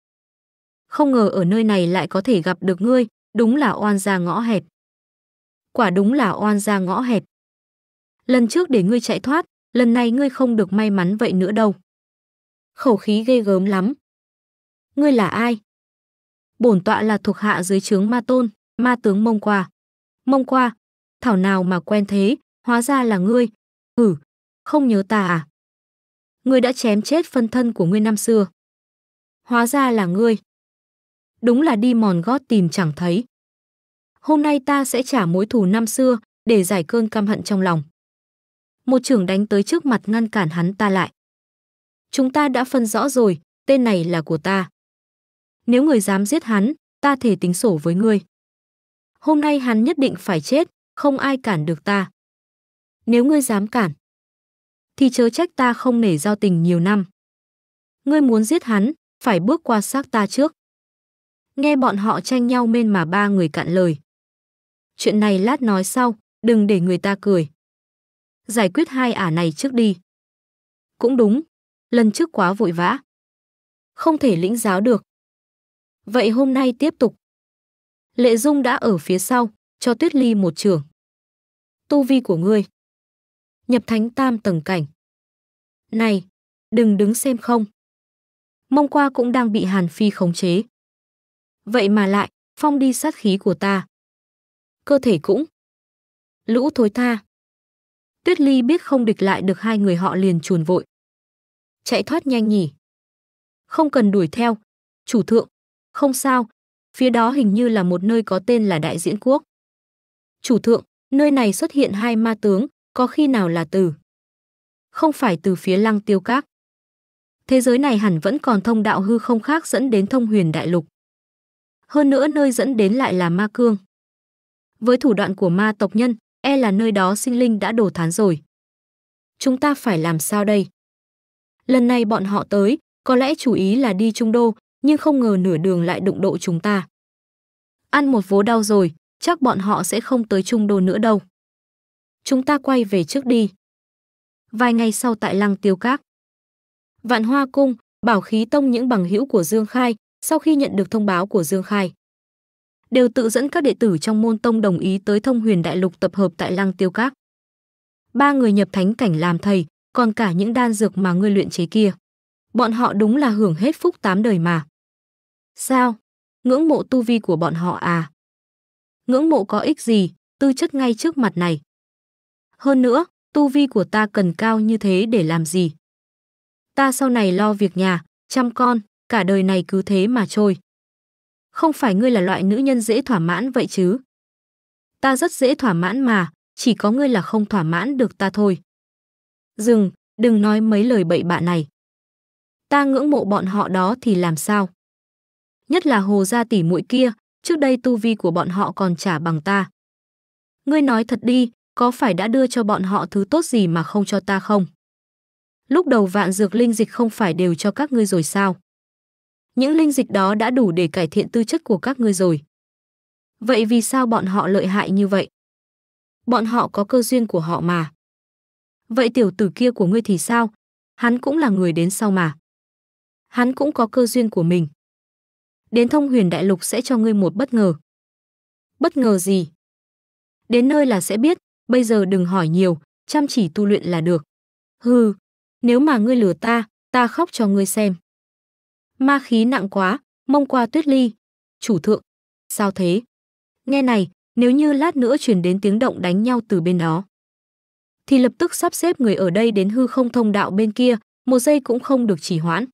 Không ngờ ở nơi này lại có thể gặp được ngươi, đúng là oan gia ngõ hẹp. Quả đúng là oan gia ngõ hẹp. Lần trước để ngươi chạy thoát, lần này ngươi không được may mắn vậy nữa đâu khẩu khí ghê gớm lắm. Ngươi là ai? Bổn tọa là thuộc hạ dưới trướng ma tôn, ma tướng Mông Qua. Mông Qua, thảo nào mà quen thế, hóa ra là ngươi. Hử, ừ, không nhớ ta à? Ngươi đã chém chết phân thân của ngươi năm xưa. Hóa ra là ngươi. Đúng là đi mòn gót tìm chẳng thấy. Hôm nay ta sẽ trả mối thù năm xưa để giải cơn căm hận trong lòng. Một trưởng đánh tới trước mặt ngăn cản hắn ta lại. Chúng ta đã phân rõ rồi, tên này là của ta. Nếu người dám giết hắn, ta thể tính sổ với ngươi. Hôm nay hắn nhất định phải chết, không ai cản được ta. Nếu ngươi dám cản, thì chớ trách ta không nể giao tình nhiều năm. Ngươi muốn giết hắn, phải bước qua xác ta trước. Nghe bọn họ tranh nhau bên mà ba người cạn lời. Chuyện này lát nói sau, đừng để người ta cười. Giải quyết hai ả này trước đi. Cũng đúng, lần trước quá vội vã. Không thể lĩnh giáo được. Vậy hôm nay tiếp tục. Lệ Dung đã ở phía sau, cho Tuyết Ly một trường. Tu vi của ngươi. Nhập thánh tam tầng cảnh. Này, đừng đứng xem không. Mông qua cũng đang bị Hàn Phi khống chế. Vậy mà lại, phong đi sát khí của ta. Cơ thể cũng. Lũ thối tha. Tuyết Ly biết không địch lại được hai người họ liền chuồn vội, chạy thoát nhanh nhỉ. Không cần đuổi theo, chủ thượng, không sao, phía đó hình như là một nơi có tên là Đại Diễn Quốc. Chủ thượng, nơi này xuất hiện hai ma tướng, có khi nào là từ? Không phải từ phía lăng tiêu các. Thế giới này hẳn vẫn còn thông đạo hư không khác dẫn đến thông huyền đại lục. Hơn nữa nơi dẫn đến lại là ma cương. Với thủ đoạn của ma tộc nhân, e là nơi đó sinh linh đã đổ thán rồi. Chúng ta phải làm sao đây? Lần này bọn họ tới, có lẽ chủ ý là đi Trung Đô, nhưng không ngờ nửa đường lại đụng độ chúng ta. Ăn một vố đau rồi, chắc bọn họ sẽ không tới Trung Đô nữa đâu. Chúng ta quay về trước đi. Vài ngày sau tại Lăng Tiêu Các. Vạn Hoa Cung, Bảo Khí Tông những bằng hữu của Dương Khai, sau khi nhận được thông báo của Dương Khai, đều tự dẫn các đệ tử trong môn tông đồng ý tới Thông Huyền Đại Lục tập hợp tại Lăng Tiêu Các. Ba người nhập thánh cảnh làm thầy, còn cả những đan dược mà ngươi luyện chế kia. Bọn họ đúng là hưởng hết phúc tám đời mà. Sao? Ngưỡng mộ tu vi của bọn họ à? Ngưỡng mộ có ích gì, tư chất ngay trước mặt này. Hơn nữa, tu vi của ta cần cao như thế để làm gì? Ta sau này lo việc nhà, chăm con, cả đời này cứ thế mà trôi. Không phải ngươi là loại nữ nhân dễ thỏa mãn vậy chứ? Ta rất dễ thỏa mãn mà, chỉ có ngươi là không thỏa mãn được ta thôi dừng, đừng nói mấy lời bậy bạ này. Ta ngưỡng mộ bọn họ đó thì làm sao? Nhất là hồ gia tỷ muội kia, trước đây tu vi của bọn họ còn trả bằng ta. Ngươi nói thật đi, có phải đã đưa cho bọn họ thứ tốt gì mà không cho ta không? Lúc đầu vạn dược linh dịch không phải đều cho các ngươi rồi sao? Những linh dịch đó đã đủ để cải thiện tư chất của các ngươi rồi. Vậy vì sao bọn họ lợi hại như vậy? Bọn họ có cơ duyên của họ mà. Vậy tiểu tử kia của ngươi thì sao? Hắn cũng là người đến sau mà. Hắn cũng có cơ duyên của mình. Đến thông huyền đại lục sẽ cho ngươi một bất ngờ. Bất ngờ gì? Đến nơi là sẽ biết, bây giờ đừng hỏi nhiều, chăm chỉ tu luyện là được. Hừ, nếu mà ngươi lừa ta, ta khóc cho ngươi xem. Ma khí nặng quá, mông qua tuyết ly. Chủ thượng, sao thế? Nghe này, nếu như lát nữa truyền đến tiếng động đánh nhau từ bên đó thì lập tức sắp xếp người ở đây đến hư không thông đạo bên kia, một giây cũng không được trì hoãn.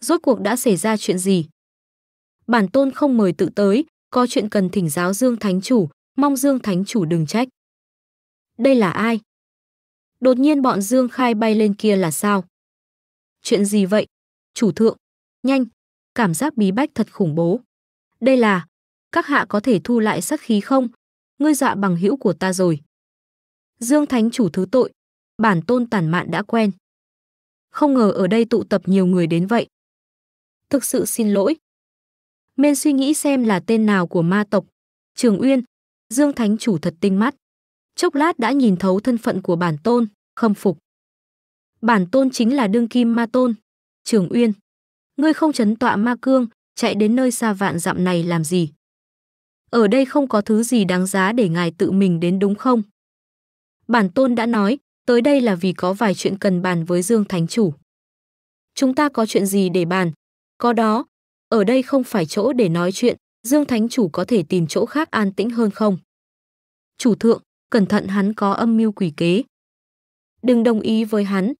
Rốt cuộc đã xảy ra chuyện gì? Bản tôn không mời tự tới, có chuyện cần thỉnh giáo Dương Thánh Chủ, mong Dương Thánh Chủ đừng trách. Đây là ai? Đột nhiên bọn Dương Khai bay lên kia là sao? Chuyện gì vậy? Chủ thượng, nhanh, cảm giác bí bách thật khủng bố. Đây là, các hạ có thể thu lại sắc khí không? Ngươi dọa dạ bằng hữu của ta rồi. Dương Thánh chủ thứ tội, bản tôn tàn mạn đã quen. Không ngờ ở đây tụ tập nhiều người đến vậy. Thực sự xin lỗi. Nên suy nghĩ xem là tên nào của ma tộc. Trường Uyên, Dương Thánh chủ thật tinh mắt. Chốc lát đã nhìn thấu thân phận của bản tôn, khâm phục. Bản tôn chính là đương kim ma tôn, Trường Uyên. Ngươi không chấn tọa ma cương, chạy đến nơi xa vạn dặm này làm gì? Ở đây không có thứ gì đáng giá để ngài tự mình đến đúng không? Bản tôn đã nói, tới đây là vì có vài chuyện cần bàn với Dương Thánh Chủ. Chúng ta có chuyện gì để bàn? Có đó, ở đây không phải chỗ để nói chuyện, Dương Thánh Chủ có thể tìm chỗ khác an tĩnh hơn không? Chủ thượng, cẩn thận hắn có âm mưu quỷ kế. Đừng đồng ý với hắn.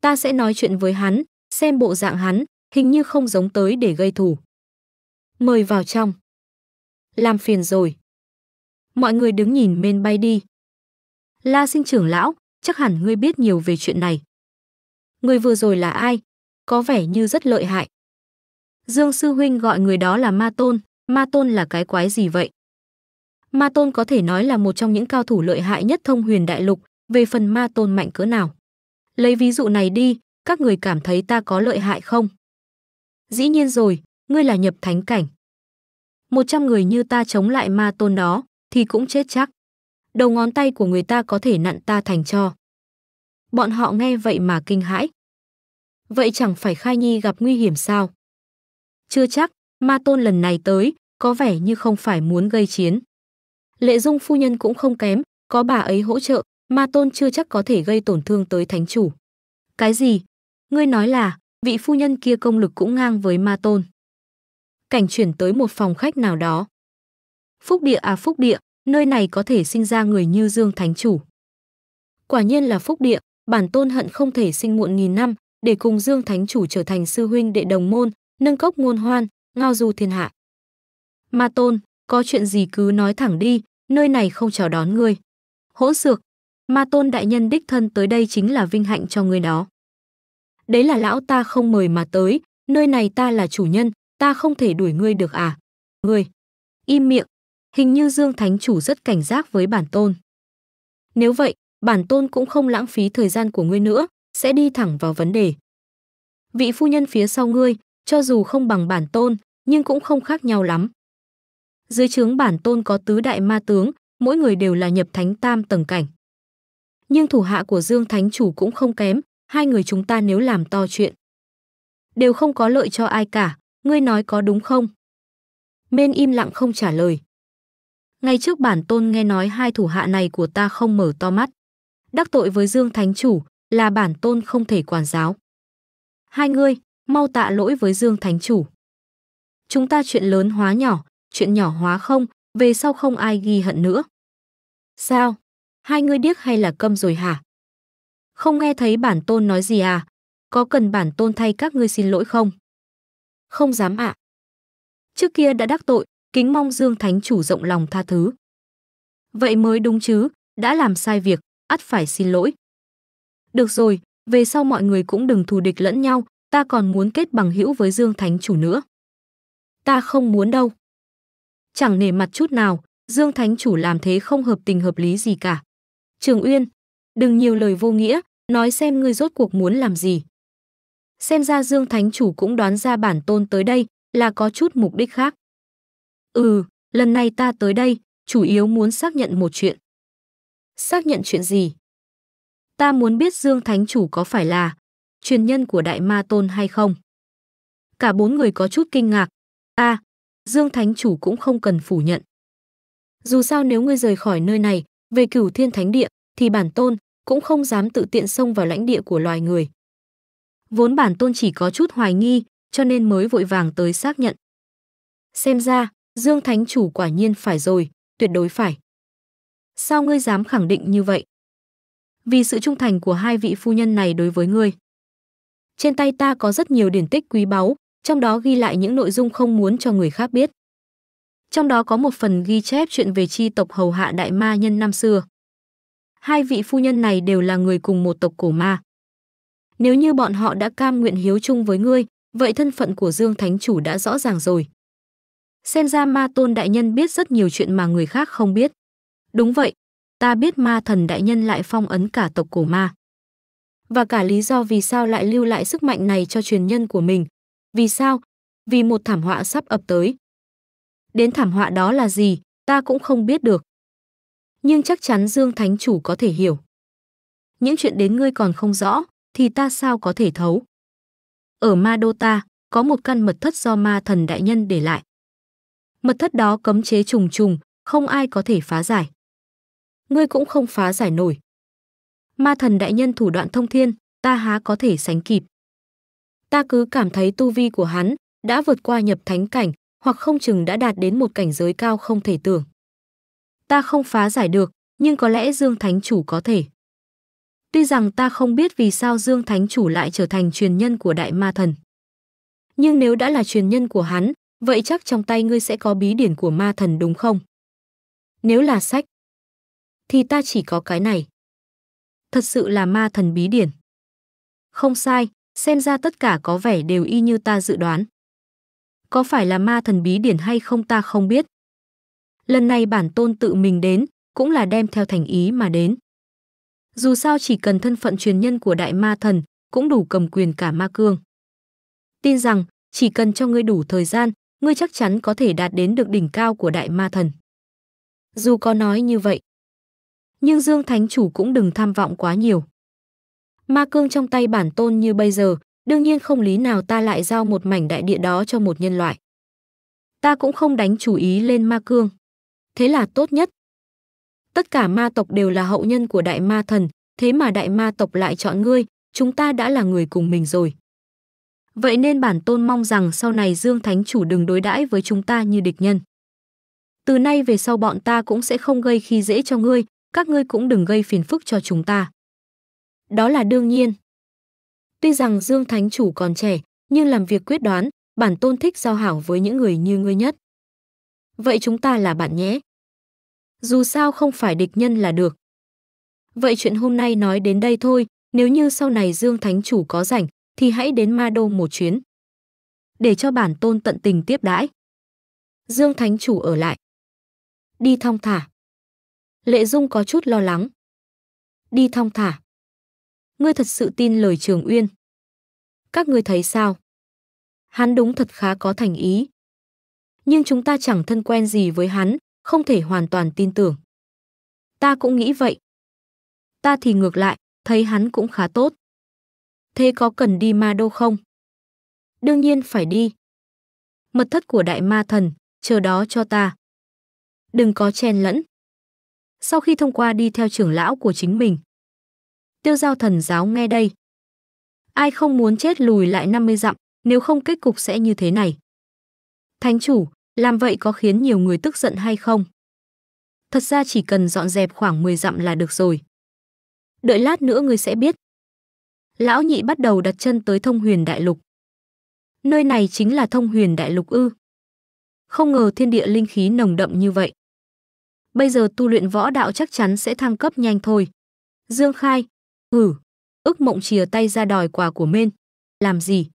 Ta sẽ nói chuyện với hắn, xem bộ dạng hắn, hình như không giống tới để gây thủ. Mời vào trong. Làm phiền rồi. Mọi người đứng nhìn bên bay đi, La sinh trưởng lão, chắc hẳn ngươi biết nhiều về chuyện này. Người vừa rồi là ai? Có vẻ như rất lợi hại. Dương Sư Huynh gọi người đó là Ma Tôn, Ma Tôn là cái quái gì vậy? Ma Tôn có thể nói là một trong những cao thủ lợi hại nhất thông huyền đại lục, về phần Ma Tôn mạnh cỡ nào. Lấy ví dụ này đi, các người cảm thấy ta có lợi hại không? Dĩ nhiên rồi, ngươi là nhập thánh cảnh. Một trăm người như ta chống lại Ma Tôn đó, thì cũng chết chắc đầu ngón tay của người ta có thể nặn ta thành cho. Bọn họ nghe vậy mà kinh hãi. Vậy chẳng phải Khai Nhi gặp nguy hiểm sao? Chưa chắc, Ma Tôn lần này tới, có vẻ như không phải muốn gây chiến. Lệ Dung phu nhân cũng không kém, có bà ấy hỗ trợ, Ma Tôn chưa chắc có thể gây tổn thương tới thánh chủ. Cái gì? Ngươi nói là, vị phu nhân kia công lực cũng ngang với Ma Tôn. Cảnh chuyển tới một phòng khách nào đó. Phúc địa à phúc địa, nơi này có thể sinh ra người như Dương Thánh Chủ. Quả nhiên là phúc địa, bản tôn hận không thể sinh muộn nghìn năm, để cùng Dương Thánh Chủ trở thành sư huynh đệ đồng môn, nâng cốc ngôn hoan, ngao du thiên hạ. Ma tôn, có chuyện gì cứ nói thẳng đi, nơi này không chào đón ngươi. hỗn sược, ma tôn đại nhân đích thân tới đây chính là vinh hạnh cho ngươi đó. Đấy là lão ta không mời mà tới, nơi này ta là chủ nhân, ta không thể đuổi ngươi được à? Ngươi, im miệng, Hình như Dương Thánh Chủ rất cảnh giác với bản tôn. Nếu vậy, bản tôn cũng không lãng phí thời gian của ngươi nữa, sẽ đi thẳng vào vấn đề. Vị phu nhân phía sau ngươi, cho dù không bằng bản tôn, nhưng cũng không khác nhau lắm. Dưới trướng bản tôn có tứ đại ma tướng, mỗi người đều là nhập thánh tam tầng cảnh. Nhưng thủ hạ của Dương Thánh Chủ cũng không kém, hai người chúng ta nếu làm to chuyện. Đều không có lợi cho ai cả, ngươi nói có đúng không? Mên im lặng không trả lời ngay trước bản tôn nghe nói hai thủ hạ này của ta không mở to mắt. Đắc tội với Dương Thánh Chủ là bản tôn không thể quản giáo. Hai ngươi, mau tạ lỗi với Dương Thánh Chủ. Chúng ta chuyện lớn hóa nhỏ, chuyện nhỏ hóa không, về sau không ai ghi hận nữa. Sao? Hai ngươi điếc hay là câm rồi hả? Không nghe thấy bản tôn nói gì à? Có cần bản tôn thay các ngươi xin lỗi không? Không dám ạ. Trước kia đã đắc tội, kính mong Dương Thánh Chủ rộng lòng tha thứ. Vậy mới đúng chứ, đã làm sai việc, ắt phải xin lỗi. Được rồi, về sau mọi người cũng đừng thù địch lẫn nhau, ta còn muốn kết bằng hữu với Dương Thánh Chủ nữa. Ta không muốn đâu. Chẳng nể mặt chút nào, Dương Thánh Chủ làm thế không hợp tình hợp lý gì cả. Trường Uyên, đừng nhiều lời vô nghĩa, nói xem ngươi rốt cuộc muốn làm gì. Xem ra Dương Thánh Chủ cũng đoán ra bản tôn tới đây là có chút mục đích khác. Ừ, lần này ta tới đây, chủ yếu muốn xác nhận một chuyện. Xác nhận chuyện gì? Ta muốn biết Dương Thánh Chủ có phải là truyền nhân của Đại Ma Tôn hay không? Cả bốn người có chút kinh ngạc. a à, Dương Thánh Chủ cũng không cần phủ nhận. Dù sao nếu ngươi rời khỏi nơi này, về cửu thiên thánh địa, thì bản tôn cũng không dám tự tiện xông vào lãnh địa của loài người. Vốn bản tôn chỉ có chút hoài nghi, cho nên mới vội vàng tới xác nhận. Xem ra, Dương Thánh Chủ quả nhiên phải rồi, tuyệt đối phải. Sao ngươi dám khẳng định như vậy? Vì sự trung thành của hai vị phu nhân này đối với ngươi. Trên tay ta có rất nhiều điển tích quý báu, trong đó ghi lại những nội dung không muốn cho người khác biết. Trong đó có một phần ghi chép chuyện về chi tộc hầu hạ đại ma nhân năm xưa. Hai vị phu nhân này đều là người cùng một tộc cổ ma. Nếu như bọn họ đã cam nguyện hiếu chung với ngươi, vậy thân phận của Dương Thánh Chủ đã rõ ràng rồi. Xem ra ma tôn đại nhân biết rất nhiều chuyện mà người khác không biết. Đúng vậy, ta biết ma thần đại nhân lại phong ấn cả tộc cổ ma. Và cả lý do vì sao lại lưu lại sức mạnh này cho truyền nhân của mình. Vì sao? Vì một thảm họa sắp ập tới. Đến thảm họa đó là gì, ta cũng không biết được. Nhưng chắc chắn Dương Thánh Chủ có thể hiểu. Những chuyện đến ngươi còn không rõ, thì ta sao có thể thấu. Ở Ma Đô ta, có một căn mật thất do ma thần đại nhân để lại mật thất đó cấm chế trùng trùng, không ai có thể phá giải. Ngươi cũng không phá giải nổi. Ma thần đại nhân thủ đoạn thông thiên, ta há có thể sánh kịp. Ta cứ cảm thấy tu vi của hắn đã vượt qua nhập thánh cảnh, hoặc không chừng đã đạt đến một cảnh giới cao không thể tưởng. Ta không phá giải được, nhưng có lẽ Dương Thánh Chủ có thể. Tuy rằng ta không biết vì sao Dương Thánh Chủ lại trở thành truyền nhân của Đại Ma Thần. Nhưng nếu đã là truyền nhân của hắn, Vậy chắc trong tay ngươi sẽ có bí điển của ma thần đúng không? Nếu là sách, thì ta chỉ có cái này. Thật sự là ma thần bí điển. Không sai, xem ra tất cả có vẻ đều y như ta dự đoán. Có phải là ma thần bí điển hay không ta không biết. Lần này bản tôn tự mình đến, cũng là đem theo thành ý mà đến. Dù sao chỉ cần thân phận truyền nhân của đại ma thần, cũng đủ cầm quyền cả ma cương. Tin rằng, chỉ cần cho ngươi đủ thời gian, ngươi chắc chắn có thể đạt đến được đỉnh cao của đại ma thần. Dù có nói như vậy, nhưng Dương Thánh Chủ cũng đừng tham vọng quá nhiều. Ma cương trong tay bản tôn như bây giờ, đương nhiên không lý nào ta lại giao một mảnh đại địa đó cho một nhân loại. Ta cũng không đánh chủ ý lên ma cương. Thế là tốt nhất. Tất cả ma tộc đều là hậu nhân của đại ma thần, thế mà đại ma tộc lại chọn ngươi, chúng ta đã là người cùng mình rồi. Vậy nên bản tôn mong rằng sau này Dương Thánh Chủ đừng đối đãi với chúng ta như địch nhân. Từ nay về sau bọn ta cũng sẽ không gây khi dễ cho ngươi, các ngươi cũng đừng gây phiền phức cho chúng ta. Đó là đương nhiên. Tuy rằng Dương Thánh Chủ còn trẻ, nhưng làm việc quyết đoán, bản tôn thích giao hảo với những người như ngươi nhất. Vậy chúng ta là bạn nhé. Dù sao không phải địch nhân là được. Vậy chuyện hôm nay nói đến đây thôi, nếu như sau này Dương Thánh Chủ có rảnh, thì hãy đến Ma Đô một chuyến. Để cho bản tôn tận tình tiếp đãi. Dương Thánh Chủ ở lại. Đi thong thả. Lệ Dung có chút lo lắng. Đi thong thả. Ngươi thật sự tin lời Trường Uyên. Các ngươi thấy sao? Hắn đúng thật khá có thành ý. Nhưng chúng ta chẳng thân quen gì với hắn, không thể hoàn toàn tin tưởng. Ta cũng nghĩ vậy. Ta thì ngược lại, thấy hắn cũng khá tốt thế có cần đi ma đô không? Đương nhiên phải đi. Mật thất của đại ma thần, chờ đó cho ta. Đừng có chen lẫn. Sau khi thông qua đi theo trưởng lão của chính mình. Tiêu giao thần giáo nghe đây. Ai không muốn chết lùi lại 50 dặm, nếu không kết cục sẽ như thế này. Thánh chủ, làm vậy có khiến nhiều người tức giận hay không? Thật ra chỉ cần dọn dẹp khoảng 10 dặm là được rồi. Đợi lát nữa người sẽ biết, lão nhị bắt đầu đặt chân tới thông huyền đại lục. Nơi này chính là thông huyền đại lục ư. Không ngờ thiên địa linh khí nồng đậm như vậy. Bây giờ tu luyện võ đạo chắc chắn sẽ thăng cấp nhanh thôi. Dương Khai, hử, ức mộng chìa tay ra đòi quà của Mên. Làm gì?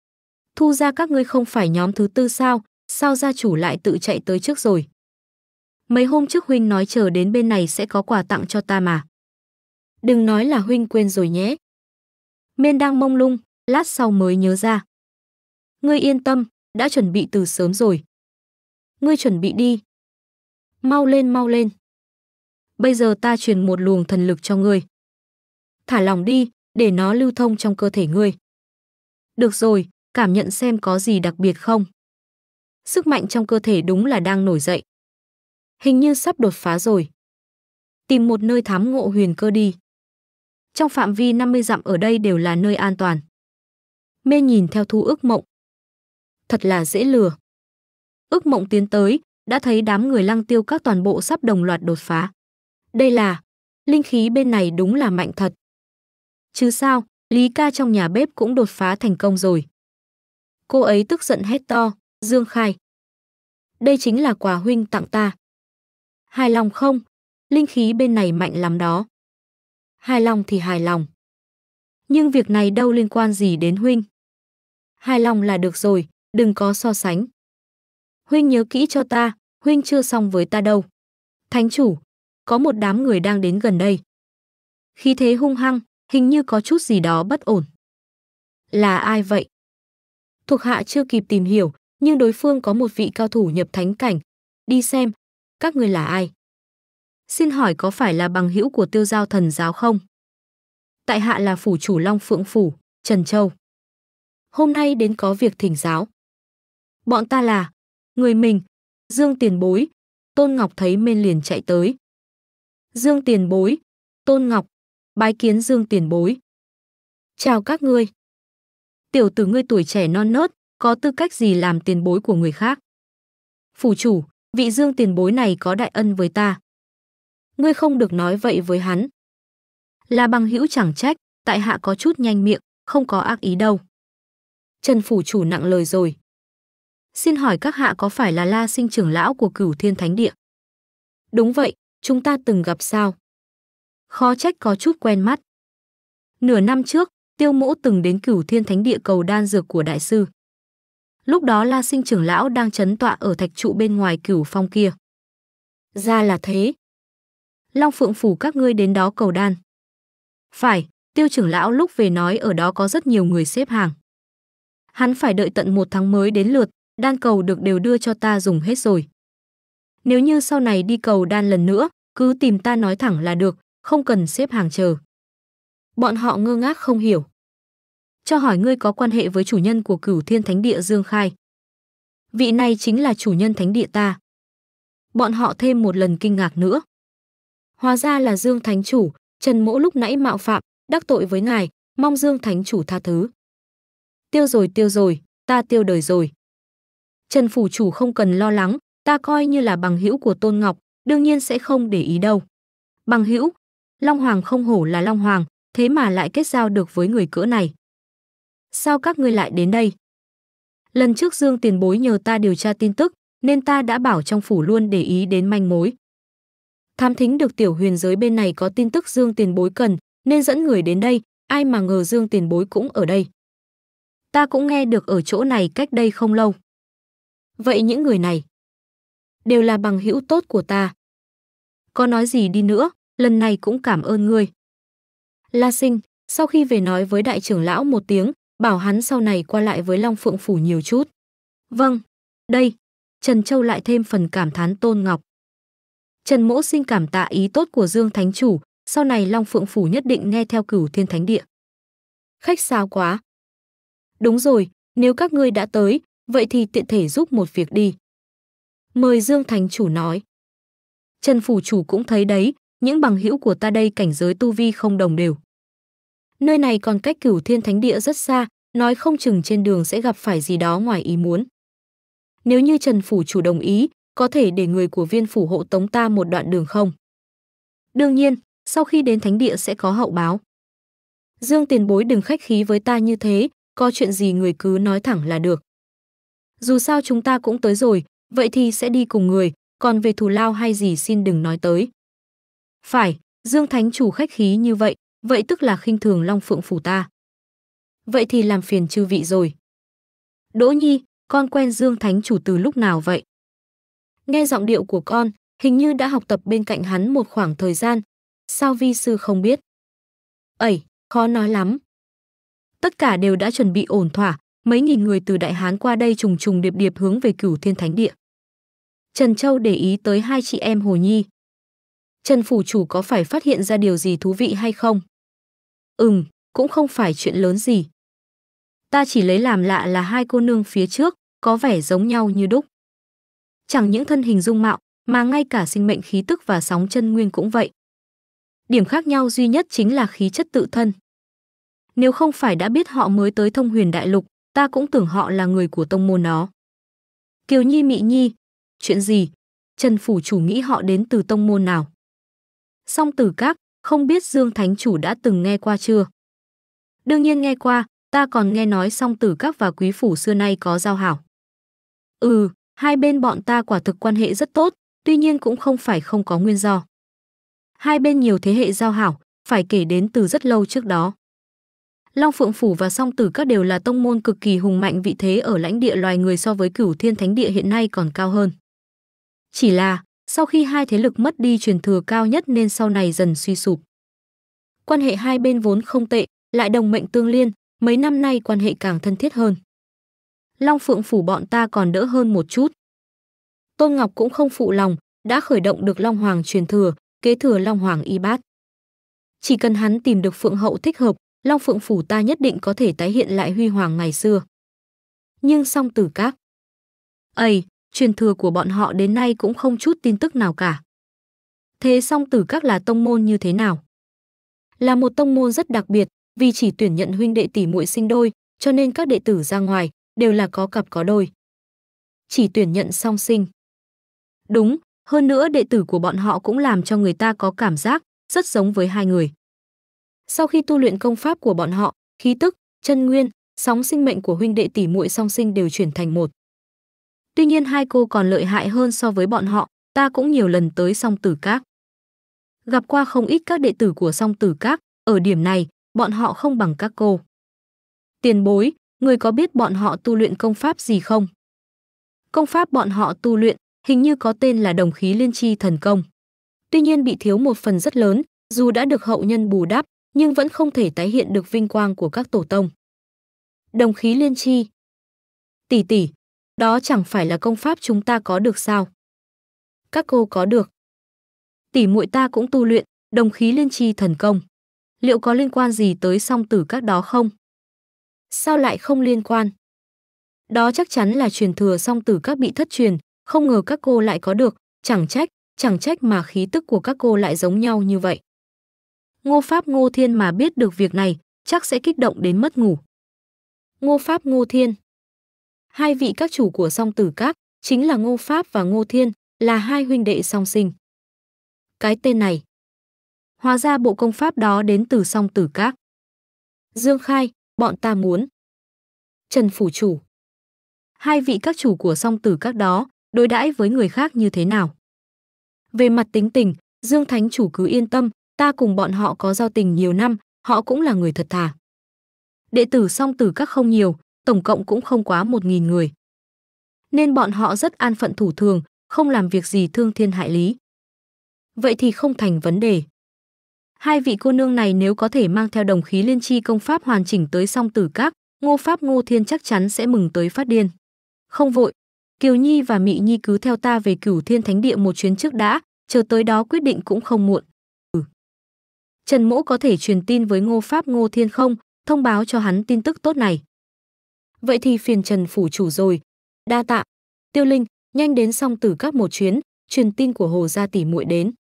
Thu ra các ngươi không phải nhóm thứ tư sao, sao gia chủ lại tự chạy tới trước rồi. Mấy hôm trước huynh nói chờ đến bên này sẽ có quà tặng cho ta mà. Đừng nói là huynh quên rồi nhé. Miên đang mông lung, lát sau mới nhớ ra. Ngươi yên tâm, đã chuẩn bị từ sớm rồi. Ngươi chuẩn bị đi. Mau lên mau lên. Bây giờ ta truyền một luồng thần lực cho ngươi. Thả lòng đi, để nó lưu thông trong cơ thể ngươi. Được rồi, cảm nhận xem có gì đặc biệt không. Sức mạnh trong cơ thể đúng là đang nổi dậy. Hình như sắp đột phá rồi. Tìm một nơi thám ngộ huyền cơ đi trong phạm vi 50 dặm ở đây đều là nơi an toàn. Mê nhìn theo thu ước mộng. Thật là dễ lừa. Ước mộng tiến tới, đã thấy đám người lăng tiêu các toàn bộ sắp đồng loạt đột phá. Đây là, linh khí bên này đúng là mạnh thật. Chứ sao, Lý ca trong nhà bếp cũng đột phá thành công rồi. Cô ấy tức giận hét to, Dương Khai. Đây chính là quà huynh tặng ta. Hài lòng không? Linh khí bên này mạnh lắm đó hài lòng thì hài lòng. Nhưng việc này đâu liên quan gì đến huynh. Hài lòng là được rồi, đừng có so sánh. Huynh nhớ kỹ cho ta, huynh chưa xong với ta đâu. Thánh chủ, có một đám người đang đến gần đây. Khí thế hung hăng, hình như có chút gì đó bất ổn. Là ai vậy? Thuộc hạ chưa kịp tìm hiểu, nhưng đối phương có một vị cao thủ nhập thánh cảnh. Đi xem, các người là ai? Xin hỏi có phải là bằng hữu của tiêu giao thần giáo không? Tại hạ là phủ chủ Long Phượng Phủ, Trần Châu. Hôm nay đến có việc thỉnh giáo. Bọn ta là, người mình, Dương Tiền Bối, Tôn Ngọc thấy mên liền chạy tới. Dương Tiền Bối, Tôn Ngọc, bái kiến Dương Tiền Bối. Chào các ngươi. Tiểu tử ngươi tuổi trẻ non nớt, có tư cách gì làm tiền bối của người khác? Phủ chủ, vị Dương Tiền Bối này có đại ân với ta ngươi không được nói vậy với hắn. Là bằng hữu chẳng trách, tại hạ có chút nhanh miệng, không có ác ý đâu. Trần phủ chủ nặng lời rồi. Xin hỏi các hạ có phải là La Sinh trưởng lão của Cửu Thiên Thánh Địa? Đúng vậy, chúng ta từng gặp sao? Khó trách có chút quen mắt. Nửa năm trước, Tiêu Mỗ từng đến Cửu Thiên Thánh Địa cầu đan dược của đại sư. Lúc đó La Sinh trưởng lão đang chấn tọa ở thạch trụ bên ngoài Cửu Phong kia. Ra là thế, Long Phượng phủ các ngươi đến đó cầu đan. Phải, tiêu trưởng lão lúc về nói ở đó có rất nhiều người xếp hàng. Hắn phải đợi tận một tháng mới đến lượt, đan cầu được đều đưa cho ta dùng hết rồi. Nếu như sau này đi cầu đan lần nữa, cứ tìm ta nói thẳng là được, không cần xếp hàng chờ. Bọn họ ngơ ngác không hiểu. Cho hỏi ngươi có quan hệ với chủ nhân của cửu thiên thánh địa Dương Khai. Vị này chính là chủ nhân thánh địa ta. Bọn họ thêm một lần kinh ngạc nữa. Hóa ra là Dương Thánh Chủ, Trần Mỗ lúc nãy mạo phạm, đắc tội với ngài, mong Dương Thánh Chủ tha thứ. Tiêu rồi tiêu rồi, ta tiêu đời rồi. Trần Phủ Chủ không cần lo lắng, ta coi như là bằng hữu của Tôn Ngọc, đương nhiên sẽ không để ý đâu. Bằng hữu, Long Hoàng không hổ là Long Hoàng, thế mà lại kết giao được với người cỡ này. Sao các ngươi lại đến đây? Lần trước Dương tiền bối nhờ ta điều tra tin tức, nên ta đã bảo trong phủ luôn để ý đến manh mối, Tham thính được tiểu huyền giới bên này có tin tức Dương Tiền Bối cần, nên dẫn người đến đây, ai mà ngờ Dương Tiền Bối cũng ở đây. Ta cũng nghe được ở chỗ này cách đây không lâu. Vậy những người này đều là bằng hữu tốt của ta. Có nói gì đi nữa, lần này cũng cảm ơn ngươi. La Sinh, sau khi về nói với đại trưởng lão một tiếng, bảo hắn sau này qua lại với Long Phượng Phủ nhiều chút. Vâng, đây, Trần Châu lại thêm phần cảm thán Tôn Ngọc. Trần Mỗ xin cảm tạ ý tốt của Dương Thánh Chủ, sau này Long Phượng Phủ nhất định nghe theo cửu thiên thánh địa. Khách sao quá. Đúng rồi, nếu các ngươi đã tới, vậy thì tiện thể giúp một việc đi. Mời Dương Thánh Chủ nói. Trần Phủ Chủ cũng thấy đấy, những bằng hữu của ta đây cảnh giới tu vi không đồng đều. Nơi này còn cách cửu thiên thánh địa rất xa, nói không chừng trên đường sẽ gặp phải gì đó ngoài ý muốn. Nếu như Trần Phủ Chủ đồng ý, có thể để người của viên phủ hộ tống ta một đoạn đường không? Đương nhiên, sau khi đến thánh địa sẽ có hậu báo. Dương tiền bối đừng khách khí với ta như thế, có chuyện gì người cứ nói thẳng là được. Dù sao chúng ta cũng tới rồi, vậy thì sẽ đi cùng người, còn về thù lao hay gì xin đừng nói tới. Phải, Dương Thánh chủ khách khí như vậy, vậy tức là khinh thường Long Phượng phủ ta. Vậy thì làm phiền chư vị rồi. Đỗ Nhi, con quen Dương Thánh chủ từ lúc nào vậy? Nghe giọng điệu của con, hình như đã học tập bên cạnh hắn một khoảng thời gian. Sao vi sư không biết? Ẩy, khó nói lắm. Tất cả đều đã chuẩn bị ổn thỏa, mấy nghìn người từ Đại Hán qua đây trùng trùng điệp điệp hướng về cửu thiên thánh địa. Trần Châu để ý tới hai chị em Hồ Nhi. Trần Phủ Chủ có phải phát hiện ra điều gì thú vị hay không? Ừm, cũng không phải chuyện lớn gì. Ta chỉ lấy làm lạ là hai cô nương phía trước, có vẻ giống nhau như đúc chẳng những thân hình dung mạo mà ngay cả sinh mệnh khí tức và sóng chân nguyên cũng vậy. Điểm khác nhau duy nhất chính là khí chất tự thân. Nếu không phải đã biết họ mới tới thông huyền đại lục, ta cũng tưởng họ là người của tông môn nó. Kiều Nhi mị nhi, chuyện gì? Trần Phủ chủ nghĩ họ đến từ tông môn nào? Song tử các, không biết Dương Thánh Chủ đã từng nghe qua chưa? Đương nhiên nghe qua, ta còn nghe nói song tử các và quý phủ xưa nay có giao hảo. Ừ, Hai bên bọn ta quả thực quan hệ rất tốt, tuy nhiên cũng không phải không có nguyên do. Hai bên nhiều thế hệ giao hảo, phải kể đến từ rất lâu trước đó. Long Phượng Phủ và Song Tử Các đều là tông môn cực kỳ hùng mạnh vị thế ở lãnh địa loài người so với cửu thiên thánh địa hiện nay còn cao hơn. Chỉ là, sau khi hai thế lực mất đi truyền thừa cao nhất nên sau này dần suy sụp. Quan hệ hai bên vốn không tệ, lại đồng mệnh tương liên, mấy năm nay quan hệ càng thân thiết hơn. Long Phượng Phủ bọn ta còn đỡ hơn một chút. Tôn Ngọc cũng không phụ lòng, đã khởi động được Long Hoàng truyền thừa, kế thừa Long Hoàng y bát. Chỉ cần hắn tìm được Phượng Hậu thích hợp, Long Phượng Phủ ta nhất định có thể tái hiện lại huy hoàng ngày xưa. Nhưng song tử các. Ây, truyền thừa của bọn họ đến nay cũng không chút tin tức nào cả. Thế song tử các là tông môn như thế nào? Là một tông môn rất đặc biệt, vì chỉ tuyển nhận huynh đệ tỷ muội sinh đôi, cho nên các đệ tử ra ngoài, đều là có cặp có đôi. Chỉ tuyển nhận song sinh. Đúng, hơn nữa đệ tử của bọn họ cũng làm cho người ta có cảm giác rất giống với hai người. Sau khi tu luyện công pháp của bọn họ, khí tức, chân nguyên, sóng sinh mệnh của huynh đệ tỷ muội song sinh đều chuyển thành một. Tuy nhiên hai cô còn lợi hại hơn so với bọn họ, ta cũng nhiều lần tới song tử các. Gặp qua không ít các đệ tử của song tử các, ở điểm này, bọn họ không bằng các cô. Tiền bối, người có biết bọn họ tu luyện công pháp gì không? Công pháp bọn họ tu luyện hình như có tên là đồng khí liên chi thần công. Tuy nhiên bị thiếu một phần rất lớn, dù đã được hậu nhân bù đắp, nhưng vẫn không thể tái hiện được vinh quang của các tổ tông. Đồng khí liên chi Tỷ tỷ, đó chẳng phải là công pháp chúng ta có được sao? Các cô có được. Tỷ muội ta cũng tu luyện, đồng khí liên chi thần công. Liệu có liên quan gì tới song tử các đó không? sao lại không liên quan? Đó chắc chắn là truyền thừa song tử các bị thất truyền, không ngờ các cô lại có được, chẳng trách, chẳng trách mà khí tức của các cô lại giống nhau như vậy. Ngô Pháp Ngô Thiên mà biết được việc này, chắc sẽ kích động đến mất ngủ. Ngô Pháp Ngô Thiên Hai vị các chủ của song tử các, chính là Ngô Pháp và Ngô Thiên, là hai huynh đệ song sinh. Cái tên này. Hóa ra bộ công pháp đó đến từ song tử các. Dương Khai, bọn ta muốn. Trần Phủ Chủ Hai vị các chủ của song tử các đó, đối đãi với người khác như thế nào? Về mặt tính tình, Dương Thánh Chủ cứ yên tâm, ta cùng bọn họ có giao tình nhiều năm, họ cũng là người thật thà. Đệ tử song tử các không nhiều, tổng cộng cũng không quá một nghìn người. Nên bọn họ rất an phận thủ thường, không làm việc gì thương thiên hại lý. Vậy thì không thành vấn đề. Hai vị cô nương này nếu có thể mang theo đồng khí liên chi công pháp hoàn chỉnh tới song tử các, Ngô Pháp Ngô Thiên chắc chắn sẽ mừng tới phát điên. Không vội, Kiều Nhi và Mị Nhi cứ theo ta về Cửu Thiên Thánh Địa một chuyến trước đã, chờ tới đó quyết định cũng không muộn. Ừ. Trần Mỗ có thể truyền tin với Ngô Pháp Ngô Thiên không, thông báo cho hắn tin tức tốt này. Vậy thì phiền Trần phủ chủ rồi. Đa tạ. Tiêu Linh, nhanh đến song tử các một chuyến, truyền tin của Hồ gia tỷ muội đến.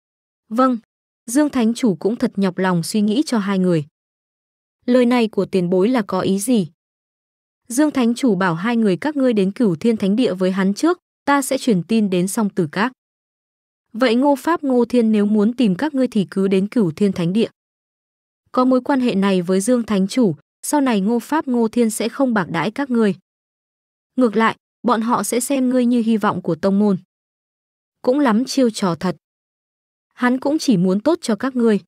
Vâng. Dương Thánh Chủ cũng thật nhọc lòng suy nghĩ cho hai người. Lời này của tiền bối là có ý gì? Dương Thánh Chủ bảo hai người các ngươi đến cửu thiên thánh địa với hắn trước, ta sẽ truyền tin đến song tử các. Vậy Ngô Pháp Ngô Thiên nếu muốn tìm các ngươi thì cứ đến cửu thiên thánh địa. Có mối quan hệ này với Dương Thánh Chủ, sau này Ngô Pháp Ngô Thiên sẽ không bạc đãi các ngươi. Ngược lại, bọn họ sẽ xem ngươi như hy vọng của tông môn. Cũng lắm chiêu trò thật hắn cũng chỉ muốn tốt cho các ngươi.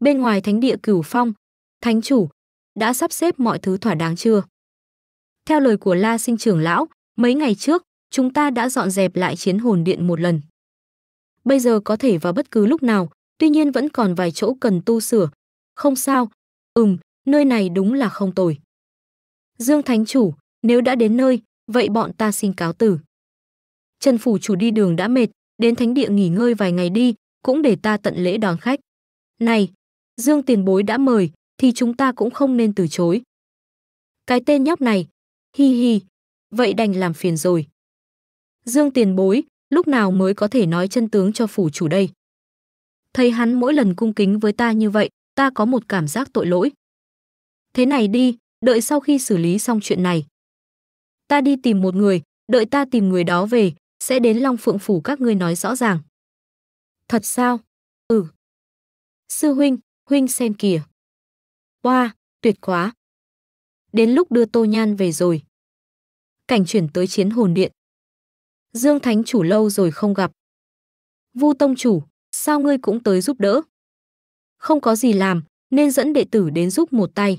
Bên ngoài thánh địa Cửu Phong, thánh chủ đã sắp xếp mọi thứ thỏa đáng chưa? Theo lời của La Sinh trưởng lão, mấy ngày trước chúng ta đã dọn dẹp lại chiến hồn điện một lần. Bây giờ có thể vào bất cứ lúc nào, tuy nhiên vẫn còn vài chỗ cần tu sửa. Không sao, ừm, nơi này đúng là không tồi. Dương Thánh Chủ, nếu đã đến nơi, vậy bọn ta xin cáo tử. Trần Phủ Chủ đi đường đã mệt, đến thánh địa nghỉ ngơi vài ngày đi, cũng để ta tận lễ đón khách. Này, Dương tiền bối đã mời, thì chúng ta cũng không nên từ chối. Cái tên nhóc này, hi hi, vậy đành làm phiền rồi. Dương tiền bối, lúc nào mới có thể nói chân tướng cho phủ chủ đây? Thấy hắn mỗi lần cung kính với ta như vậy, ta có một cảm giác tội lỗi. Thế này đi, đợi sau khi xử lý xong chuyện này. Ta đi tìm một người, đợi ta tìm người đó về, sẽ đến Long Phượng Phủ các ngươi nói rõ ràng. Thật sao? Ừ. Sư huynh, huynh xem kìa. Oa, wow, tuyệt quá. Đến lúc đưa Tô Nhan về rồi. Cảnh chuyển tới chiến hồn điện. Dương Thánh chủ lâu rồi không gặp. Vu Tông chủ, sao ngươi cũng tới giúp đỡ? Không có gì làm, nên dẫn đệ tử đến giúp một tay.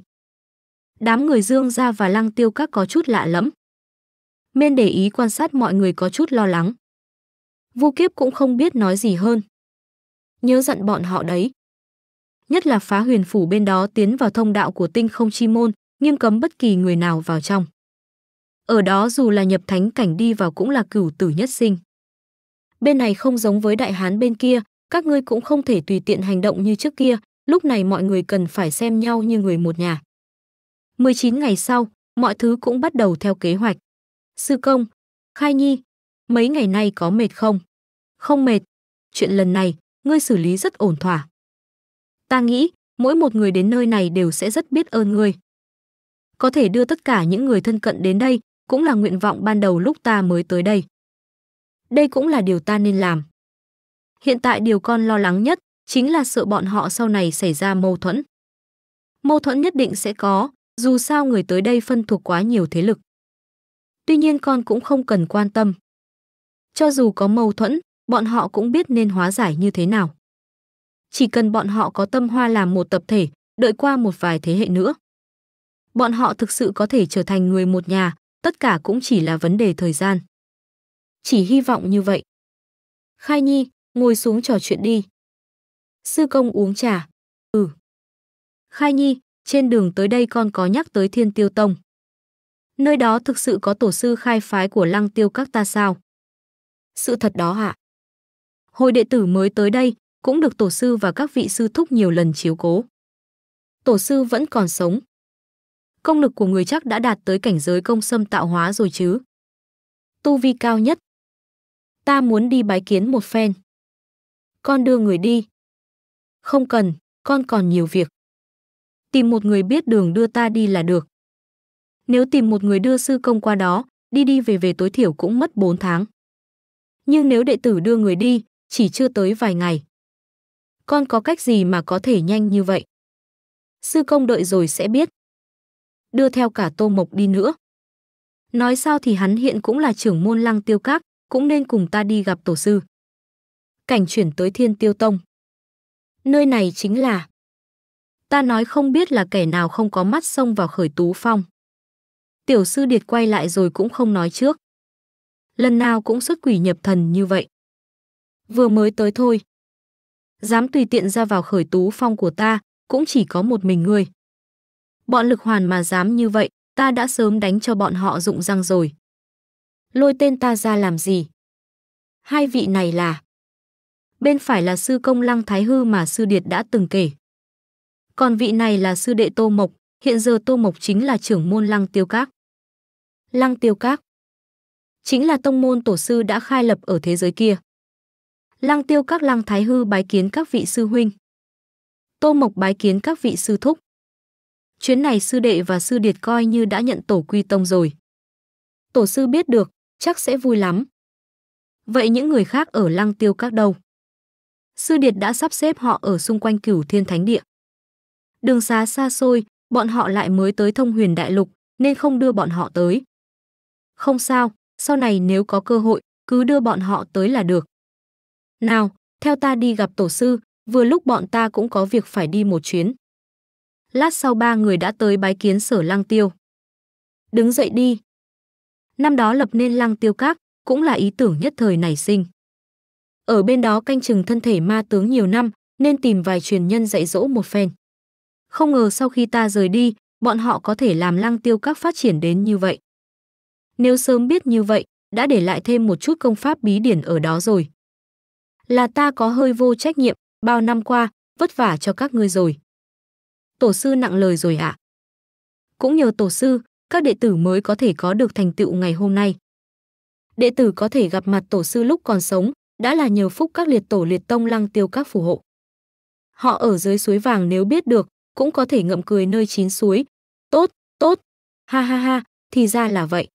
Đám người Dương ra và lăng tiêu các có chút lạ lẫm. Miên để ý quan sát mọi người có chút lo lắng. Vu Kiếp cũng không biết nói gì hơn nhớ giận bọn họ đấy. Nhất là phá huyền phủ bên đó tiến vào thông đạo của tinh không chi môn, nghiêm cấm bất kỳ người nào vào trong. Ở đó dù là nhập thánh cảnh đi vào cũng là cửu tử nhất sinh. Bên này không giống với đại hán bên kia, các ngươi cũng không thể tùy tiện hành động như trước kia, lúc này mọi người cần phải xem nhau như người một nhà. 19 ngày sau, mọi thứ cũng bắt đầu theo kế hoạch. Sư công, Khai Nhi, mấy ngày nay có mệt không? Không mệt. Chuyện lần này, ngươi xử lý rất ổn thỏa. Ta nghĩ, mỗi một người đến nơi này đều sẽ rất biết ơn ngươi. Có thể đưa tất cả những người thân cận đến đây, cũng là nguyện vọng ban đầu lúc ta mới tới đây. Đây cũng là điều ta nên làm. Hiện tại điều con lo lắng nhất chính là sợ bọn họ sau này xảy ra mâu thuẫn. Mâu thuẫn nhất định sẽ có, dù sao người tới đây phân thuộc quá nhiều thế lực. Tuy nhiên con cũng không cần quan tâm. Cho dù có mâu thuẫn, bọn họ cũng biết nên hóa giải như thế nào. Chỉ cần bọn họ có tâm hoa làm một tập thể, đợi qua một vài thế hệ nữa. Bọn họ thực sự có thể trở thành người một nhà, tất cả cũng chỉ là vấn đề thời gian. Chỉ hy vọng như vậy. Khai Nhi, ngồi xuống trò chuyện đi. Sư công uống trà. Ừ. Khai Nhi, trên đường tới đây con có nhắc tới Thiên Tiêu Tông. Nơi đó thực sự có tổ sư khai phái của Lăng Tiêu các ta sao? Sự thật đó hả? hồi đệ tử mới tới đây cũng được tổ sư và các vị sư thúc nhiều lần chiếu cố. Tổ sư vẫn còn sống. Công lực của người chắc đã đạt tới cảnh giới công xâm tạo hóa rồi chứ. Tu vi cao nhất. Ta muốn đi bái kiến một phen. Con đưa người đi. Không cần, con còn nhiều việc. Tìm một người biết đường đưa ta đi là được. Nếu tìm một người đưa sư công qua đó, đi đi về về tối thiểu cũng mất 4 tháng. Nhưng nếu đệ tử đưa người đi, chỉ chưa tới vài ngày. Con có cách gì mà có thể nhanh như vậy? Sư công đợi rồi sẽ biết. Đưa theo cả Tô Mộc đi nữa. Nói sao thì hắn hiện cũng là trưởng môn lăng tiêu các, cũng nên cùng ta đi gặp tổ sư. Cảnh chuyển tới thiên tiêu tông. Nơi này chính là... Ta nói không biết là kẻ nào không có mắt xông vào khởi tú phong. Tiểu sư điệt quay lại rồi cũng không nói trước. Lần nào cũng xuất quỷ nhập thần như vậy. Vừa mới tới thôi. Dám tùy tiện ra vào khởi tú phong của ta, cũng chỉ có một mình ngươi. Bọn lực hoàn mà dám như vậy, ta đã sớm đánh cho bọn họ rụng răng rồi. Lôi tên ta ra làm gì? Hai vị này là... Bên phải là sư công lăng thái hư mà sư điệt đã từng kể. Còn vị này là sư đệ Tô Mộc, hiện giờ Tô Mộc chính là trưởng môn lăng tiêu các. Lăng tiêu các chính là tông môn tổ sư đã khai lập ở thế giới kia. Lăng tiêu các lăng thái hư bái kiến các vị sư huynh. Tô Mộc bái kiến các vị sư thúc. Chuyến này sư đệ và sư điệt coi như đã nhận tổ quy tông rồi. Tổ sư biết được, chắc sẽ vui lắm. Vậy những người khác ở lăng tiêu các đâu? Sư điệt đã sắp xếp họ ở xung quanh cửu thiên thánh địa. Đường xa xa xôi, bọn họ lại mới tới thông huyền đại lục, nên không đưa bọn họ tới. Không sao, sau này nếu có cơ hội, cứ đưa bọn họ tới là được. Nào, theo ta đi gặp tổ sư, vừa lúc bọn ta cũng có việc phải đi một chuyến. Lát sau ba người đã tới bái kiến sở lăng tiêu. Đứng dậy đi. Năm đó lập nên lăng tiêu các, cũng là ý tưởng nhất thời nảy sinh. Ở bên đó canh chừng thân thể ma tướng nhiều năm, nên tìm vài truyền nhân dạy dỗ một phen. Không ngờ sau khi ta rời đi, bọn họ có thể làm lăng tiêu các phát triển đến như vậy. Nếu sớm biết như vậy, đã để lại thêm một chút công pháp bí điển ở đó rồi là ta có hơi vô trách nhiệm, bao năm qua, vất vả cho các ngươi rồi. Tổ sư nặng lời rồi ạ. Cũng nhờ tổ sư, các đệ tử mới có thể có được thành tựu ngày hôm nay. Đệ tử có thể gặp mặt tổ sư lúc còn sống, đã là nhờ phúc các liệt tổ liệt tông lăng tiêu các phù hộ. Họ ở dưới suối vàng nếu biết được, cũng có thể ngậm cười nơi chín suối. Tốt, tốt, ha ha ha, thì ra là vậy.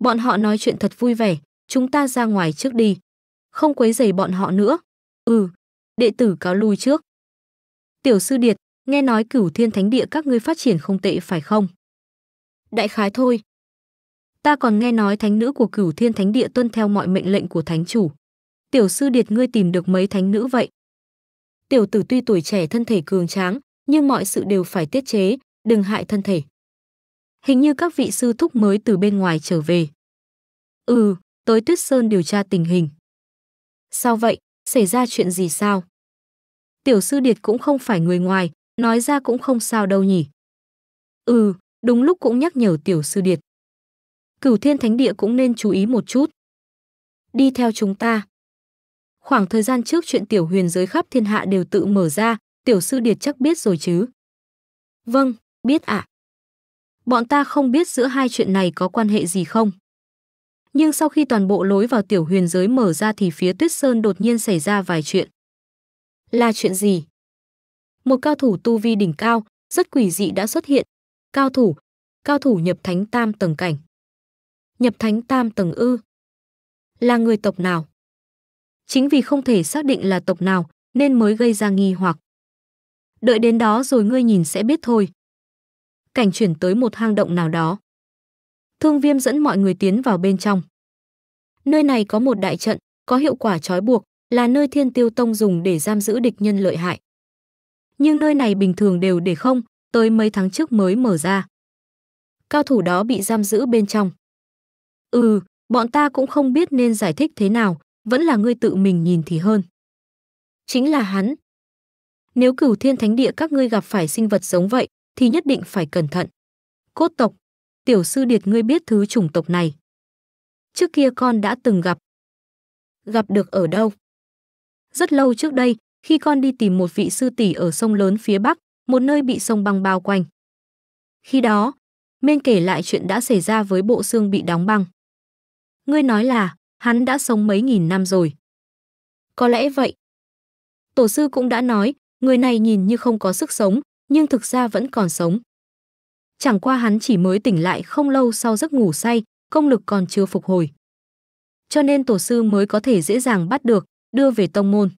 Bọn họ nói chuyện thật vui vẻ, chúng ta ra ngoài trước đi không quấy rầy bọn họ nữa. Ừ, đệ tử cáo lui trước. Tiểu sư Điệt, nghe nói cửu thiên thánh địa các ngươi phát triển không tệ phải không? Đại khái thôi. Ta còn nghe nói thánh nữ của cửu thiên thánh địa tuân theo mọi mệnh lệnh của thánh chủ. Tiểu sư Điệt ngươi tìm được mấy thánh nữ vậy? Tiểu tử tuy tuổi trẻ thân thể cường tráng, nhưng mọi sự đều phải tiết chế, đừng hại thân thể. Hình như các vị sư thúc mới từ bên ngoài trở về. Ừ, tới Tuyết Sơn điều tra tình hình. Sao vậy? Xảy ra chuyện gì sao? Tiểu sư Điệt cũng không phải người ngoài, nói ra cũng không sao đâu nhỉ. Ừ, đúng lúc cũng nhắc nhở tiểu sư Điệt. Cửu Thiên Thánh Địa cũng nên chú ý một chút. Đi theo chúng ta. Khoảng thời gian trước chuyện tiểu huyền giới khắp thiên hạ đều tự mở ra, tiểu sư Điệt chắc biết rồi chứ. Vâng, biết ạ. À. Bọn ta không biết giữa hai chuyện này có quan hệ gì không? Nhưng sau khi toàn bộ lối vào tiểu huyền giới mở ra thì phía Tuyết Sơn đột nhiên xảy ra vài chuyện. Là chuyện gì? Một cao thủ tu vi đỉnh cao, rất quỷ dị đã xuất hiện. Cao thủ, cao thủ nhập thánh tam tầng cảnh. Nhập thánh tam tầng ư? Là người tộc nào? Chính vì không thể xác định là tộc nào nên mới gây ra nghi hoặc. Đợi đến đó rồi ngươi nhìn sẽ biết thôi. Cảnh chuyển tới một hang động nào đó. Thương Viêm dẫn mọi người tiến vào bên trong. Nơi này có một đại trận, có hiệu quả trói buộc, là nơi Thiên Tiêu Tông dùng để giam giữ địch nhân lợi hại. Nhưng nơi này bình thường đều để không, tới mấy tháng trước mới mở ra. Cao thủ đó bị giam giữ bên trong. Ừ, bọn ta cũng không biết nên giải thích thế nào, vẫn là ngươi tự mình nhìn thì hơn. Chính là hắn. Nếu cửu thiên thánh địa các ngươi gặp phải sinh vật giống vậy, thì nhất định phải cẩn thận. Cốt tộc, tiểu sư điệt ngươi biết thứ chủng tộc này. Trước kia con đã từng gặp. Gặp được ở đâu? Rất lâu trước đây, khi con đi tìm một vị sư tỷ ở sông lớn phía Bắc, một nơi bị sông băng bao quanh. Khi đó, Mên kể lại chuyện đã xảy ra với bộ xương bị đóng băng. Ngươi nói là, hắn đã sống mấy nghìn năm rồi. Có lẽ vậy. Tổ sư cũng đã nói, người này nhìn như không có sức sống, nhưng thực ra vẫn còn sống chẳng qua hắn chỉ mới tỉnh lại không lâu sau giấc ngủ say, công lực còn chưa phục hồi. Cho nên tổ sư mới có thể dễ dàng bắt được, đưa về tông môn.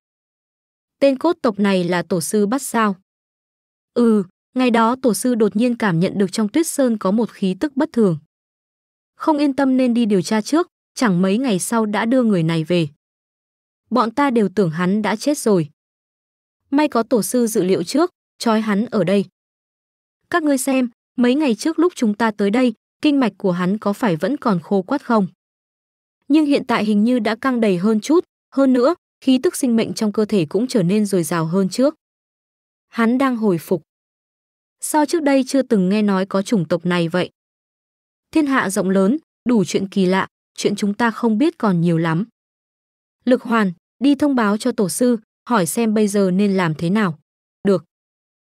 Tên cốt tộc này là tổ sư bắt sao? Ừ, ngày đó tổ sư đột nhiên cảm nhận được trong tuyết sơn có một khí tức bất thường. Không yên tâm nên đi điều tra trước, chẳng mấy ngày sau đã đưa người này về. Bọn ta đều tưởng hắn đã chết rồi. May có tổ sư dự liệu trước, trói hắn ở đây. Các ngươi xem, Mấy ngày trước lúc chúng ta tới đây, kinh mạch của hắn có phải vẫn còn khô quắt không? Nhưng hiện tại hình như đã căng đầy hơn chút, hơn nữa, khí tức sinh mệnh trong cơ thể cũng trở nên dồi dào hơn trước. Hắn đang hồi phục. Sao trước đây chưa từng nghe nói có chủng tộc này vậy? Thiên hạ rộng lớn, đủ chuyện kỳ lạ, chuyện chúng ta không biết còn nhiều lắm. Lực Hoàn, đi thông báo cho tổ sư, hỏi xem bây giờ nên làm thế nào. Được.